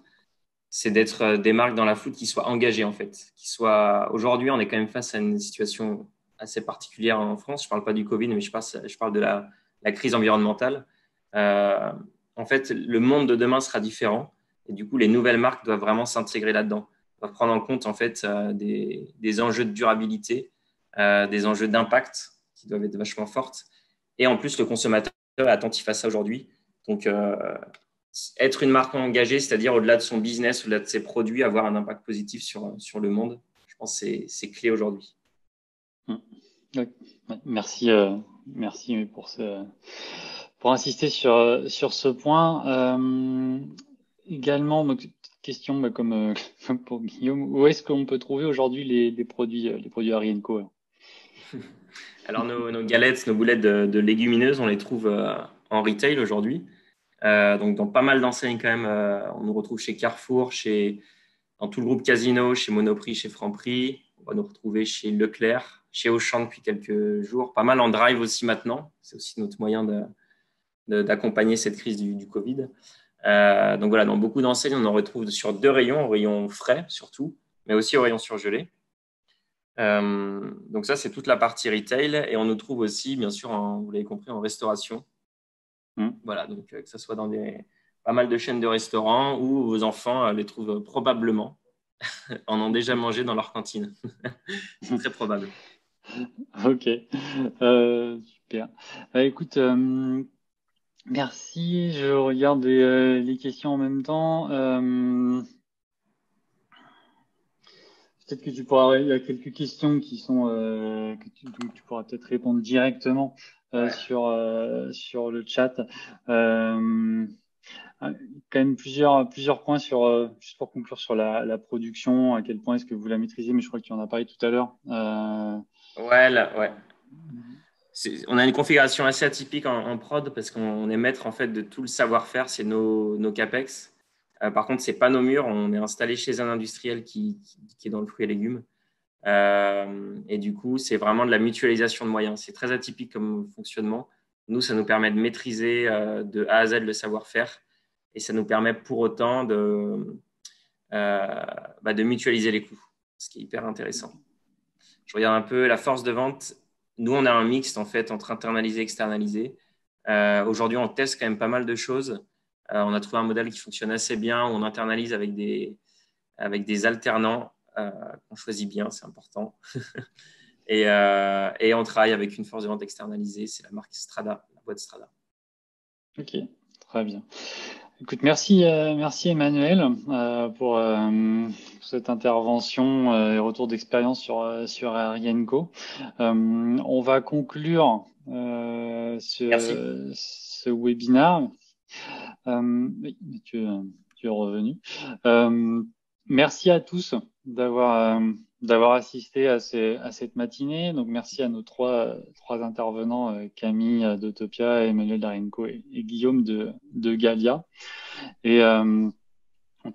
c'est d'être des marques dans la foot qui soient engagées en fait. Qui soient... Aujourd'hui, on est quand même face à une situation assez particulière en France. Je ne parle pas du Covid, mais je, passe, je parle de la, la crise environnementale. en fait, le monde de demain sera différent, et du coup, les nouvelles marques doivent vraiment s'intégrer là-dedans doivent prendre en compte en fait euh, des, enjeux de durabilité, euh, des enjeux d'impact qui doivent être vachement fortes. Et en plus, le consommateur est attentif à ça aujourd'hui. Donc, euh, être une marque engagée, c'est-à-dire au-delà de son business, au-delà de ses produits, avoir un impact positif sur, sur le monde, je pense que c'est clé aujourd'hui. Hum. Merci, merci pour, pour insister sur, sur ce point. également, question, bah, euh, comme, pour Guillaume, où est-ce qu'on peut trouver aujourd'hui les, produits, euh, les produits Arienco hein Alors, nos, galettes, nos boulettes de, légumineuses, on les trouve euh, en retail aujourd'hui. donc, dans pas mal d'enseignes, quand même, on nous retrouve chez Carrefour, chez, dans tout le groupe Casino, chez Monoprix, chez Franprix. On va nous retrouver chez Leclerc, chez Auchan depuis quelques jours. Pas mal en drive aussi maintenant. C'est aussi notre moyen d'accompagner cette crise du, du Covid. Euh, donc voilà, dans beaucoup d'enseignes, on en retrouve sur deux rayons, au rayon frais surtout, mais aussi au rayon surgelé. Euh, donc ça, c'est toute la partie retail et on nous trouve aussi, bien sûr, vous l'avez compris, en restauration. Hmm. Voilà, donc euh, que ce soit dans des, pas mal de chaînes de restaurants où vos enfants les trouvent probablement en ont déjà mangé dans leur cantine. c'est très probable. Ok, super. Bah, écoute, Merci, je regarde les euh, questions en même temps. Euh. peut-être que tu pourras, il y a quelques questions qui sont, euh, que tu, pourras peut-être répondre directement sur sur le chat. quand même plusieurs plusieurs points sur juste pour conclure sur la, la production. À quel point est-ce que vous la maîtrisez Mais je crois que tu en as parlé tout à l'heure. ouais, là, ouais on a une configuration assez atypique en, prod parce qu'on est maître en fait de tout le savoir-faire, c'est nos, capex. Euh, par contre, c'est pas nos murs, on est installé chez un industriel qui, est dans le fruit et légumes. Euh, et du coup, c'est vraiment de la mutualisation de moyens. C'est très atypique comme fonctionnement. Nous, ça nous permet de maîtriser euh, de A à Z le savoir-faire et ça nous permet pour autant de, bah, de mutualiser les coûts, ce qui est hyper intéressant je regarde un peu la force de vente nous, on a un mix en fait entre internalisé et externalisé. Euh, aujourd'hui, on teste quand même pas mal de choses. Euh, on a trouvé un modèle qui fonctionne assez bien. on internalise avec des, avec des alternants euh, qu'on choisit bien, c'est important. et, euh, et, on travaille avec une force de vente externalisée, c'est la marque Strada, la boîte Strada. Ok, très bien. Écoute, merci, euh, merci Emmanuel euh, euh, pour, cette intervention et retour d'expérience sur, sur Arienco. on va conclure ce, ce webinaire. tu, es revenu. merci à tous d'avoir d'avoir assisté à, ces, à, cette matinée. Donc, merci à nos trois, trois intervenants, euh, Camille euh, d'Otopia, Emmanuel Darinko et, Guillaume de, de Galia. Et donc, euh,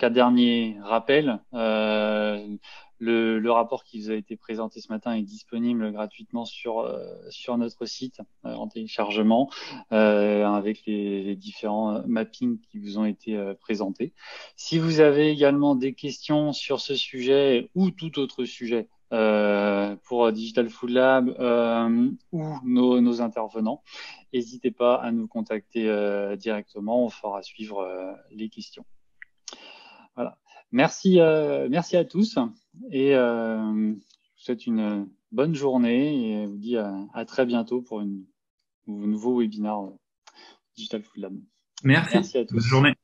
un dernier rappel, euh, le, rapport qui vous a été présenté ce matin est disponible gratuitement sur euh, sur notre site euh, en téléchargement euh, avec les, différents mappings qui vous ont été présentés. Si vous avez également des questions sur ce sujet ou tout autre sujet pour Digital Food Lab ou nos, nos intervenants, n'hésitez pas à nous contacter directement. On fera suivre les questions. Voilà. Merci, merci à tous et euh, je vous souhaite une bonne journée et vous dis à, très bientôt pour un nouveau webinaire euh, Digital Food Lab. Merci. Merci à tous. Bonne journée.